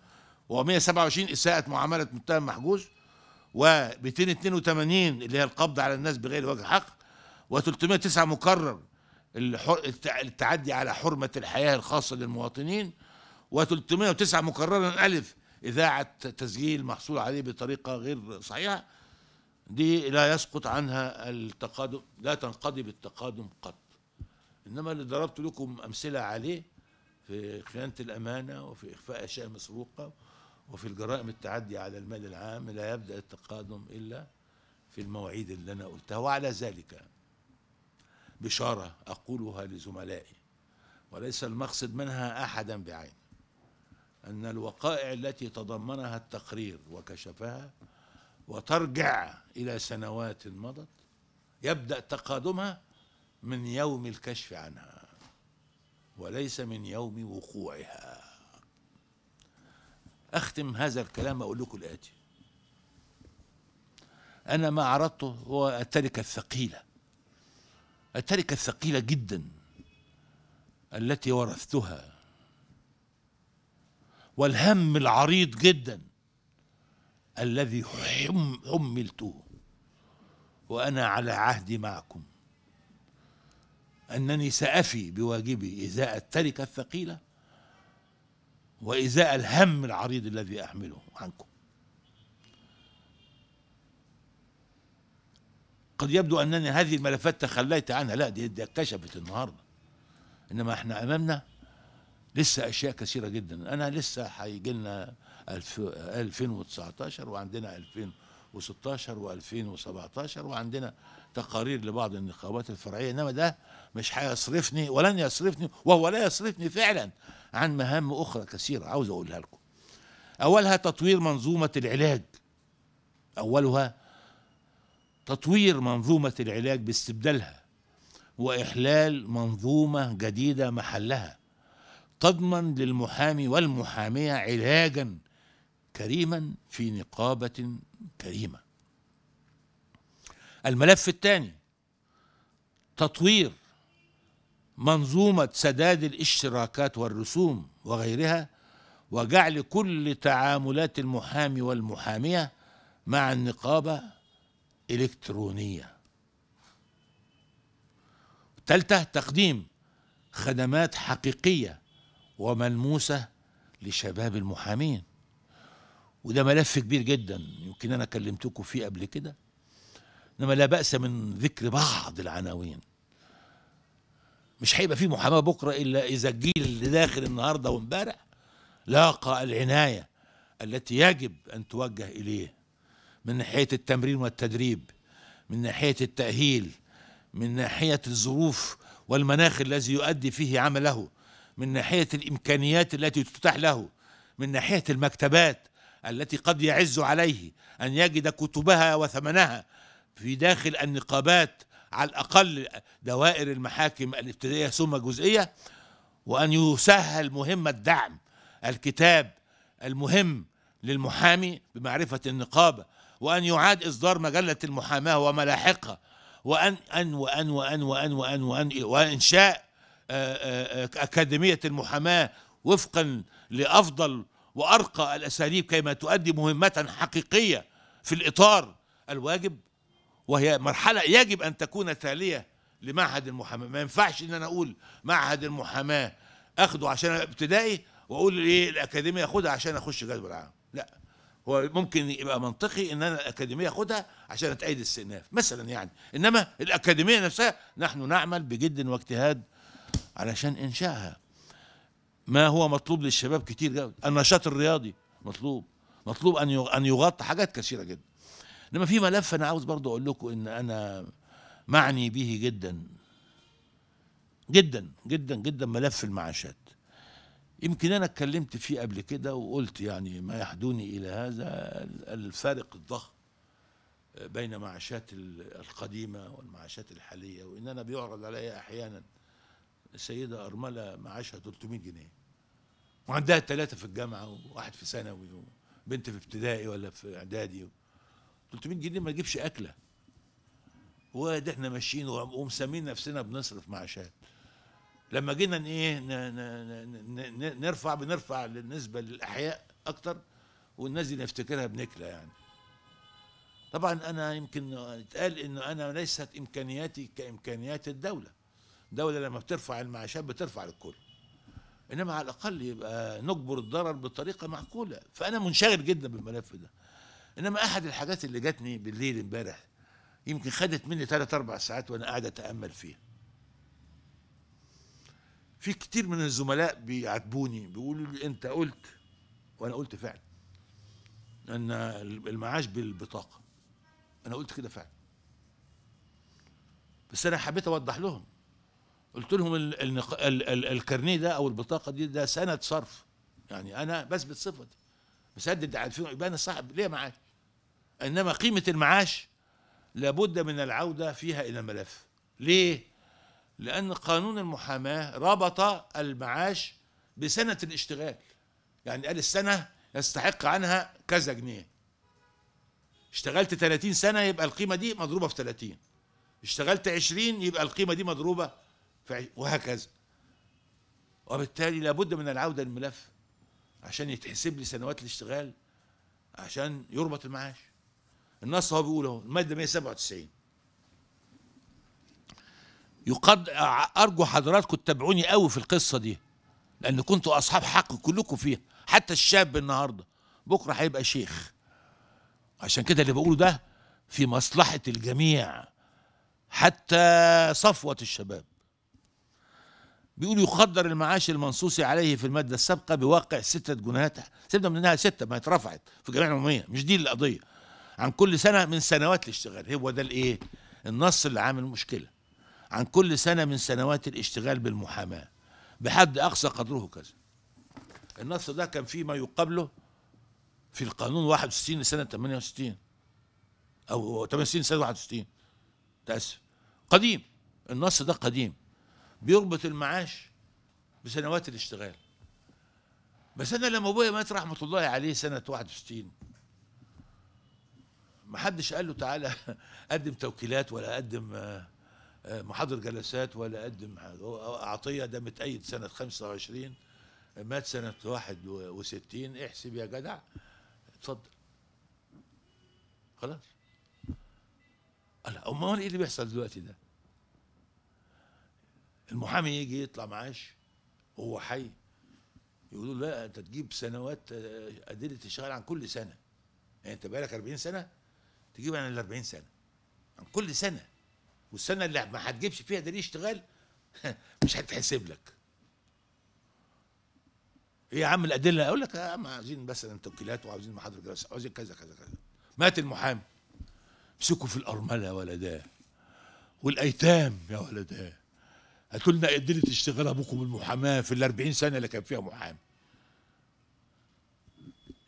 و127 اساءة معاملة متهم محجوز و282 اللي هي القبض على الناس بغير وجه حق و309 مكرر التعدي على حرمة الحياة الخاصة للمواطنين و309 مكررا ألف إذاعة تسجيل محصول عليه بطريقة غير صحيحة دي لا يسقط عنها التقادم لا تنقضي بالتقادم قط إنما اللي ضربت لكم أمثلة عليه في خيانة الأمانة وفي إخفاء أشياء مسروقة وفي الجرائم التعدي على المال العام لا يبدأ التقادم إلا في المواعيد اللي أنا قلتها وعلى ذلك بشارة أقولها لزملائي وليس المقصد منها أحدا بعينه أن الوقائع التي تضمنها التقرير وكشفها وترجع إلى سنوات مضت يبدأ تقادمها من يوم الكشف عنها وليس من يوم وقوعها أختم هذا الكلام أقول لكم الآتي أنا ما عرضته هو التركة الثقيلة التركة الثقيلة جدا التي ورثتها والهم العريض جدا الذي حملته وأنا على عهدي معكم أنني سأفي بواجبي إزاء التركة الثقيلة وإزاء الهم العريض الذي أحمله عنكم قد يبدو أنني هذه الملفات تخليت عنها لا دي, دي كشفت النهاردة إنما إحنا أمامنا لسه اشياء كثيره جدا انا لسه هيجي لنا 2019 وعندنا 2016 و2017 وعندنا تقارير لبعض النقابات الفرعيه انما ده مش هيصرفني ولن يصرفني وهو لا يصرفني فعلا عن مهام اخرى كثيره عاوز اقولها لكم اولها تطوير منظومه العلاج اولها تطوير منظومه العلاج باستبدالها واحلال منظومه جديده محلها تضمن للمحامي والمحامية علاجا كريما في نقابة كريمة الملف الثاني تطوير منظومة سداد الاشتراكات والرسوم وغيرها وجعل كل تعاملات المحامي والمحامية مع النقابة إلكترونية ثالثة تقديم خدمات حقيقية وملموسة لشباب المحامين وده ملف كبير جدا يمكن أنا كلمتكم فيه قبل كده إنما لا بأس من ذكر بعض العناوين مش هيبقى في محاماة بكرة إلا إذا الجيل اللي داخل النهاردة وامبارح لاقى العناية التي يجب أن توجه إليه من ناحية التمرين والتدريب من ناحية التأهيل من ناحية الظروف والمناخ الذي يؤدي فيه عمله من ناحية الإمكانيات التي تتاح له من ناحية المكتبات التي قد يعز عليه أن يجد كتبها وثمنها في داخل النقابات على الأقل دوائر المحاكم الابتدائية ثم الجزئية وأن يسهل مهمة دعم الكتاب المهم للمحامي بمعرفة النقابة وأن يعاد إصدار مجلة المحاماة وملاحقها وأن أن وأن وأن وأن وأن وأن وإنشاء أكاديمية المحاماة وفقا لأفضل وأرقى الأساليب كيما تؤدي مهمة حقيقية في الإطار الواجب وهي مرحلة يجب أن تكون تالية لمعهد المحاماة ما ينفعش إن أنا أقول معهد المحاماة أخده عشان ابتدائي وأقول إيه الأكاديمية أخدها عشان أخش جدول عام لا هو ممكن يبقى منطقي ان انا الاكاديميه اخدها عشان اتأيد السناف مثلا يعني انما الاكاديميه نفسها نحن نعمل بجد واجتهاد علشان إنشائها ما هو مطلوب للشباب كتير جدا النشاط الرياضي مطلوب مطلوب أن أن يغطى حاجات كثيرة جدا لما في ملف أنا عاوز برضه أقول لكم إن أنا معني به جدا جدا جدا جدا ملف المعاشات يمكن انا اتكلمت فيه قبل كده وقلت يعني ما يحدوني الى هذا الفارق الضخم بين معاشات القديمه والمعاشات الحاليه وان انا بيعرض عليا احيانا السيدة أرملة معاشها 300 جنيه وعندها ثلاثة في الجامعة وواحد في ثانوي وبنت في ابتدائي ولا في إعدادي 300 جنيه ما تجيبش أكلة وده احنا ماشيين ومسمين نفسنا بنصرف معاشات لما جينا ايه نرفع بنرفع النسبة للأحياء أكتر والناس دي نفتكرها بنكلة يعني طبعا أنا يمكن اتقال إنه أنا ليست إمكانياتي كإمكانيات الدولة دولة لما بترفع المعاشات بترفع للكل انما على الاقل يبقى نجبر الضرر بطريقه معقوله فانا منشغل جدا بالملف ده انما احد الحاجات اللي جاتني بالليل امبارح يمكن خدت مني ثلاث اربع ساعات وانا قاعد اتامل فيها في كتير من الزملاء بيعاتبوني بيقولوا لي انت قلت وانا قلت فعلا ان المعاش بالبطاقه انا قلت كده فعلا بس انا حبيت اوضح لهم قلت لهم ال ال ال ال الكارنيه ده او البطاقه دي ده سند صرف يعني انا بثبت صفتي مسدد عارفين يبقى انا صاحب ليه معاش انما قيمه المعاش لابد من العوده فيها الى الملف ليه لان قانون المحاماه ربط المعاش بسنه الاشتغال يعني قال السنه يستحق عنها كذا جنيه اشتغلت 30 سنه يبقى القيمه دي مضروبه في 30 اشتغلت 20 يبقى القيمه دي مضروبه وهكذا وبالتالي لابد من العودة للملف عشان يتحسب لي سنوات الاشتغال عشان يربط المعاش النص هو بيقول اهو المادة 197 يقد ارجو حضراتكم تتابعوني قوي في القصة دي لان كنتوا اصحاب حق كلكم فيها حتى الشاب النهارده بكره هيبقى شيخ عشان كده اللي بقوله ده في مصلحه الجميع حتى صفوه الشباب بيقول يقدر المعاش المنصوص عليه في الماده السابقه بواقع سته جنيهات سيبنا من انها سته ما اترفعت في جميع العموميه مش دي القضيه عن كل سنه من سنوات الاشتغال هو ده الايه النص اللي عامل مشكله عن كل سنه من سنوات الاشتغال بالمحاماه بحد اقصى قدره كذا النص ده كان فيه ما يقابله في القانون 61 لسنه 68 او 68 لسنة 61 تاسف قديم النص ده قديم بيربط المعاش بسنوات الاشتغال بس انا لما ابويا مات رحمه الله عليه سنه 61 ما حدش قال له تعالى قدم توكيلات ولا قدم آه، آه، محاضر جلسات ولا قدم عطيه ده متأيد سنه 25 مات سنه 61 احسب يا جدع اتفضل خلاص امال ايه اللي بيحصل دلوقتي ده المحامي يجي يطلع معاش وهو حي يقولوا له لا انت تجيب سنوات آه، ادله تشتغل عن كل سنه يعني انت بقالك 40 سنه تجيب عن ال 40 سنه عن كل سنه والسنه اللي ما هتجيبش فيها دليل اشتغال مش هتتحسب لك ايه يا عم الادله اقول لك يا عم عايزين مثلا توكيلات وعاوزين محاضره جلسه عاوزين كذا كذا كذا مات المحامي امسكوا في الارمله يا ولداه والايتام يا ولداه هاتوا لنا قدرة تشتغل ابوكم المحاماة في ال 40 سنة اللي كان فيها محامي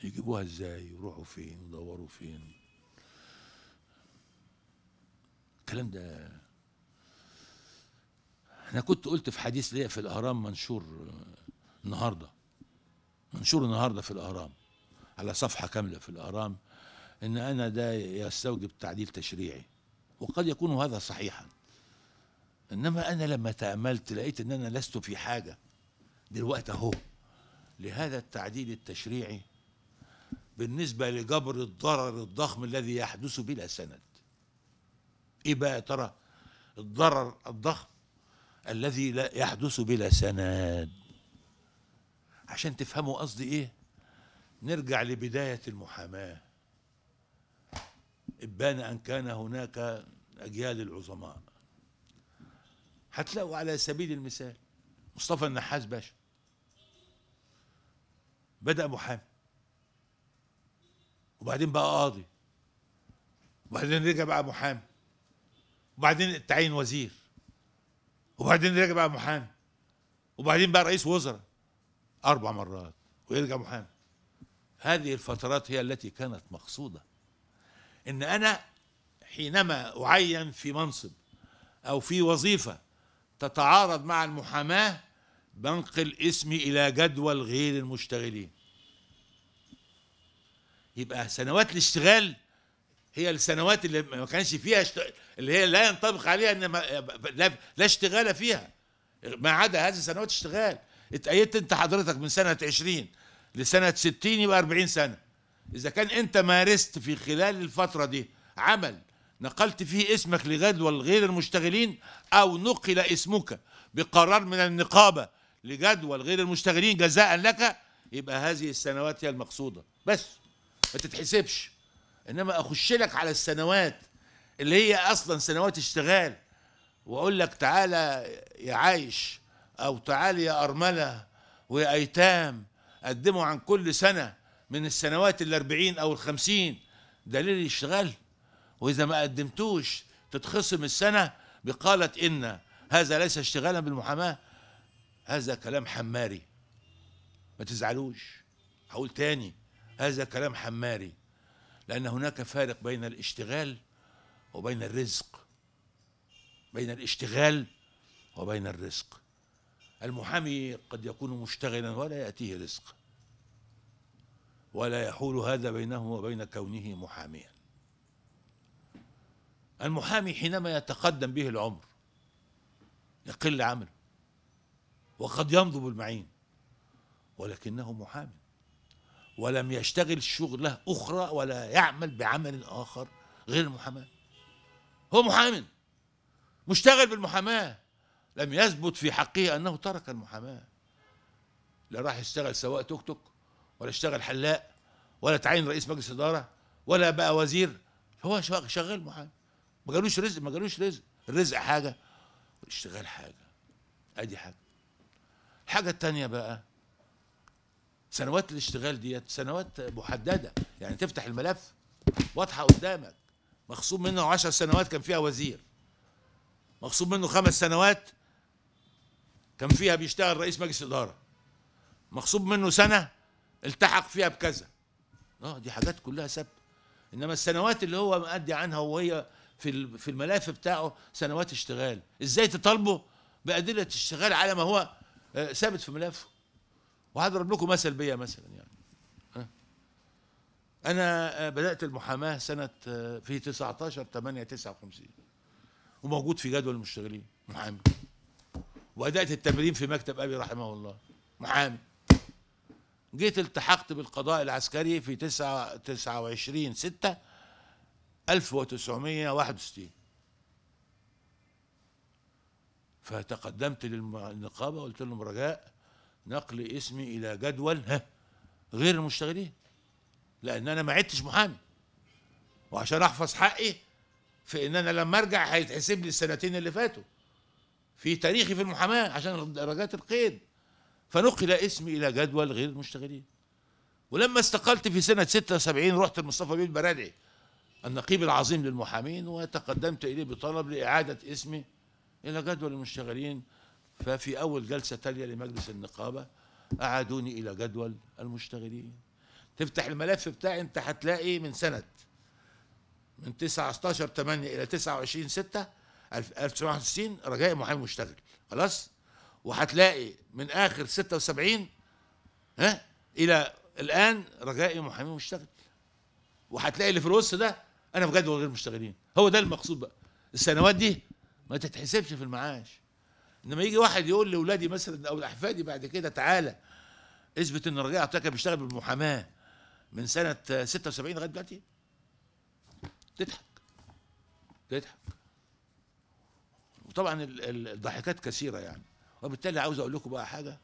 يجيبوها ازاي يروحوا فين يدوروا فين الكلام ده انا كنت قلت في حديث ليا في الاهرام منشور آه، النهارده منشور النهارده في الاهرام على صفحه كامله في الاهرام ان انا ده يستوجب تعديل تشريعي وقد يكون هذا صحيحا انما انا لما تاملت لقيت ان انا لست في حاجه دلوقتي اهو لهذا التعديل التشريعي بالنسبه لجبر الضرر الضخم الذي يحدث بلا سند ايه بقى يا ترى الضرر الضخم الذي لا يحدث بلا سند عشان تفهموا قصدي ايه نرجع لبدايه المحاماه ابان ان كان هناك اجيال العظماء هتلاقوا على سبيل المثال مصطفى النحاس باشا بدأ محامي وبعدين بقى قاضي وبعدين رجع بقى محامي وبعدين تعين وزير وبعدين رجع بقى محامي وبعدين بقى رئيس وزراء أربع مرات ويرجع محامي هذه الفترات هي التي كانت مقصودة إن أنا حينما أعين في منصب أو في وظيفة تتعارض مع المحاماة بنقل اسمي إلى جدول غير المشتغلين يبقى سنوات الاشتغال هي السنوات اللي ما كانش فيها اللي هي لا ينطبق عليها ان ما... لا... لا اشتغال فيها ما عدا هذه سنوات اشتغال اتأيدت انت حضرتك من سنة 20 لسنة 60 يبقى 40 سنة اذا كان انت مارست في خلال الفترة دي عمل نقلت فيه اسمك لجدول غير المشتغلين أو نقل اسمك بقرار من النقابة لجدول غير المشتغلين جزاء لك يبقى هذه السنوات هي المقصودة بس ما تتحسبش إنما أخش لك على السنوات اللي هي أصلا سنوات اشتغال وأقول لك تعالى يا عايش أو تعالى يا أرملة ويا أيتام قدموا عن كل سنة من السنوات الأربعين أو الخمسين دليل الاشتغال واذا ما قدمتوش تتخصم السنه بقالت ان هذا ليس اشتغالا بالمحاماه هذا كلام حماري ما تزعلوش هقول تاني هذا كلام حماري لان هناك فارق بين الاشتغال وبين الرزق بين الاشتغال وبين الرزق المحامي قد يكون مشتغلا ولا ياتيه رزق ولا يحول هذا بينه وبين كونه محاميا المحامي حينما يتقدم به العمر يقل عمله وقد ينضب المعين ولكنه محامي ولم يشتغل شغله أخرى ولا يعمل بعمل آخر غير المحاماة هو محامي مشتغل بالمحاماة لم يثبت في حقه أنه ترك المحاماة لا راح يشتغل سواء توك توك ولا اشتغل حلاق ولا تعين رئيس مجلس إدارة ولا بقى وزير هو شغال محامي ما جالوش رزق ما جالوش رزق الرزق حاجه والاشتغال حاجه ادي حاجه الحاجه الثانيه بقى سنوات الاشتغال ديت سنوات محدده يعني تفتح الملف واضحه قدامك مخصوم منه 10 سنوات كان فيها وزير مخصوم منه خمس سنوات كان فيها بيشتغل رئيس مجلس اداره مخصوم منه سنه التحق فيها بكذا اه دي حاجات كلها ثابته انما السنوات اللي هو مأدي عنها وهي في في الملف بتاعه سنوات اشتغال ازاي تطالبه بادله اشتغال على ما هو آه، ثابت في ملفه وهضرب لكم مثل بيا مثلا يعني انا آه، بدات المحاماه سنه آه، في 19 8 59 وموجود في جدول المشتغلين محامي وادات التمرين في مكتب ابي رحمه الله محامي جيت التحقت بالقضاء العسكري في 9 29 6 1961 فتقدمت للنقابة وقلت لهم رجاء نقل اسمي إلى جدول ها غير المشتغلين لأن أنا ما عدتش محامي وعشان أحفظ حقي في إن أنا لما أرجع هيتحسب لي السنتين اللي فاتوا في تاريخي في المحاماة عشان درجات القيد فنقل اسمي إلى جدول غير المشتغلين ولما استقلت في سنة 76 رحت لمصطفى بيه البرادعي النقيب العظيم للمحامين وتقدمت إليه بطلب لإعادة اسمي إلى جدول المشتغلين ففي أول جلسة تالية لمجلس النقابة أعادوني إلى جدول المشتغلين تفتح الملف بتاعي أنت هتلاقي من سنة من 19 8 إلى 29 6 1961 رجاء محامي مشتغل خلاص وهتلاقي من آخر 76 ها إلى الآن رجائي محامي مشتغل وهتلاقي اللي في الوسط ده انا في جدول غير مشتغلين هو ده المقصود بقى السنوات دي ما تتحسبش في المعاش انما يجي واحد يقول لاولادي مثلا او لاحفادي بعد كده تعالى اثبت ان الرجاء عطيه بيشتغل بالمحاماه من سنه 76 لغايه دلوقتي تضحك تضحك وطبعا الضحكات كثيره يعني وبالتالي عاوز اقول لكم بقى حاجه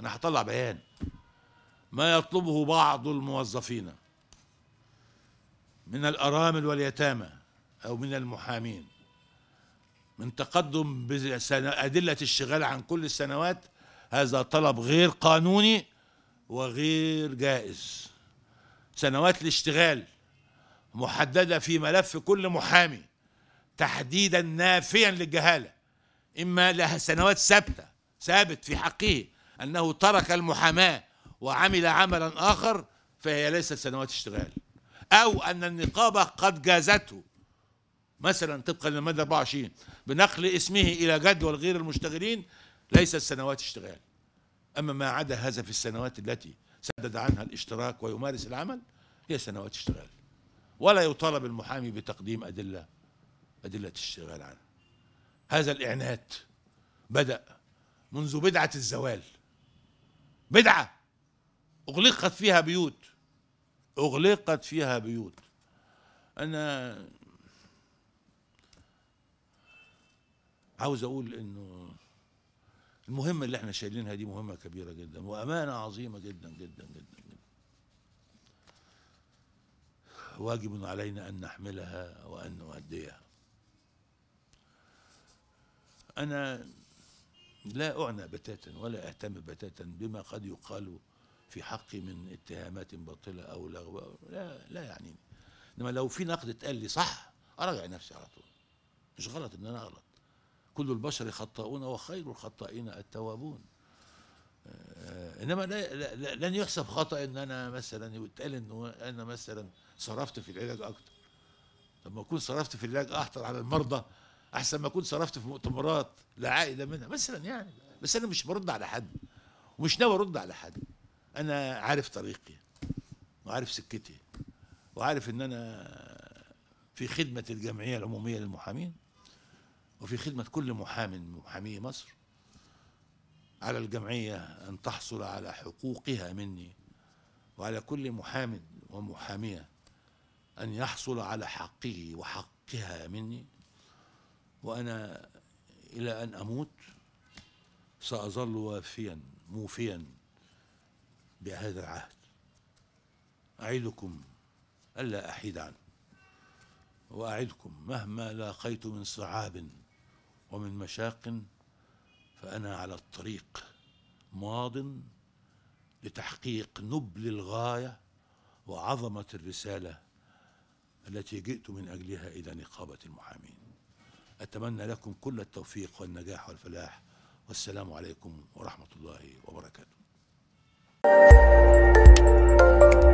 انا هطلع بيان ما يطلبه بعض الموظفين من الأرامل واليتامى أو من المحامين من تقدم أدلة الشغال عن كل السنوات هذا طلب غير قانوني وغير جائز سنوات الاشتغال محددة في ملف كل محامي تحديدا نافيا للجهالة إما لها سنوات ثابتة ثابت في حقه أنه ترك المحاماة وعمل عملا آخر فهي ليست سنوات اشتغال أو أن النقابة قد جازته مثلا طبقا للمادة 24 بنقل اسمه إلى جدول غير المشتغلين ليست سنوات اشتغال أما ما عدا هذا في السنوات التي سدد عنها الاشتراك ويمارس العمل هي سنوات اشتغال ولا يطالب المحامي بتقديم أدلة أدلة الاشتغال عنه هذا الإعنات بدأ منذ بدعة الزوال بدعة أغلقت فيها بيوت أغلقت فيها بيوت أنا عاوز أقول إنه المهمة اللي احنا شايلينها دي مهمة كبيرة جدا وأمانة عظيمة جدا جدا جدا, جدا. واجب علينا أن نحملها وأن نؤديها أنا لا أعنى بتاتا ولا أهتم بتاتا بما قد يقال في حقي من اتهامات باطله او لغو لا لا يعنيني انما لو في نقد اتقال لي صح اراجع نفسي على طول مش غلط ان انا اغلط كل البشر خطاؤون وخير الخطائين التوابون آه، انما لا, لا, لن يحسب خطا ان انا مثلا يتقال ان انا مثلا صرفت في العلاج اكتر لما اكون صرفت في العلاج احطر على المرضى احسن ما اكون صرفت في مؤتمرات لا عائد منها مثلا يعني بس انا مش برد على حد ومش ناوي ارد على حد انا عارف طريقي وعارف سكتي وعارف ان انا في خدمه الجمعيه العموميه للمحامين وفي خدمه كل محام من محامي مصر على الجمعيه ان تحصل على حقوقها مني وعلى كل محام ومحاميه ان يحصل على حقه وحقها مني وانا الى ان اموت ساظل وافيا موفيا بهذا العهد أعدكم ألا أحيد عنه وأعدكم مهما لاقيت من صعاب ومن مشاق فأنا على الطريق ماض لتحقيق نبل الغاية وعظمة الرسالة التي جئت من أجلها إلى نقابة المحامين أتمنى لكم كل التوفيق والنجاح والفلاح والسلام عليكم ورحمة الله وبركاته Thank you.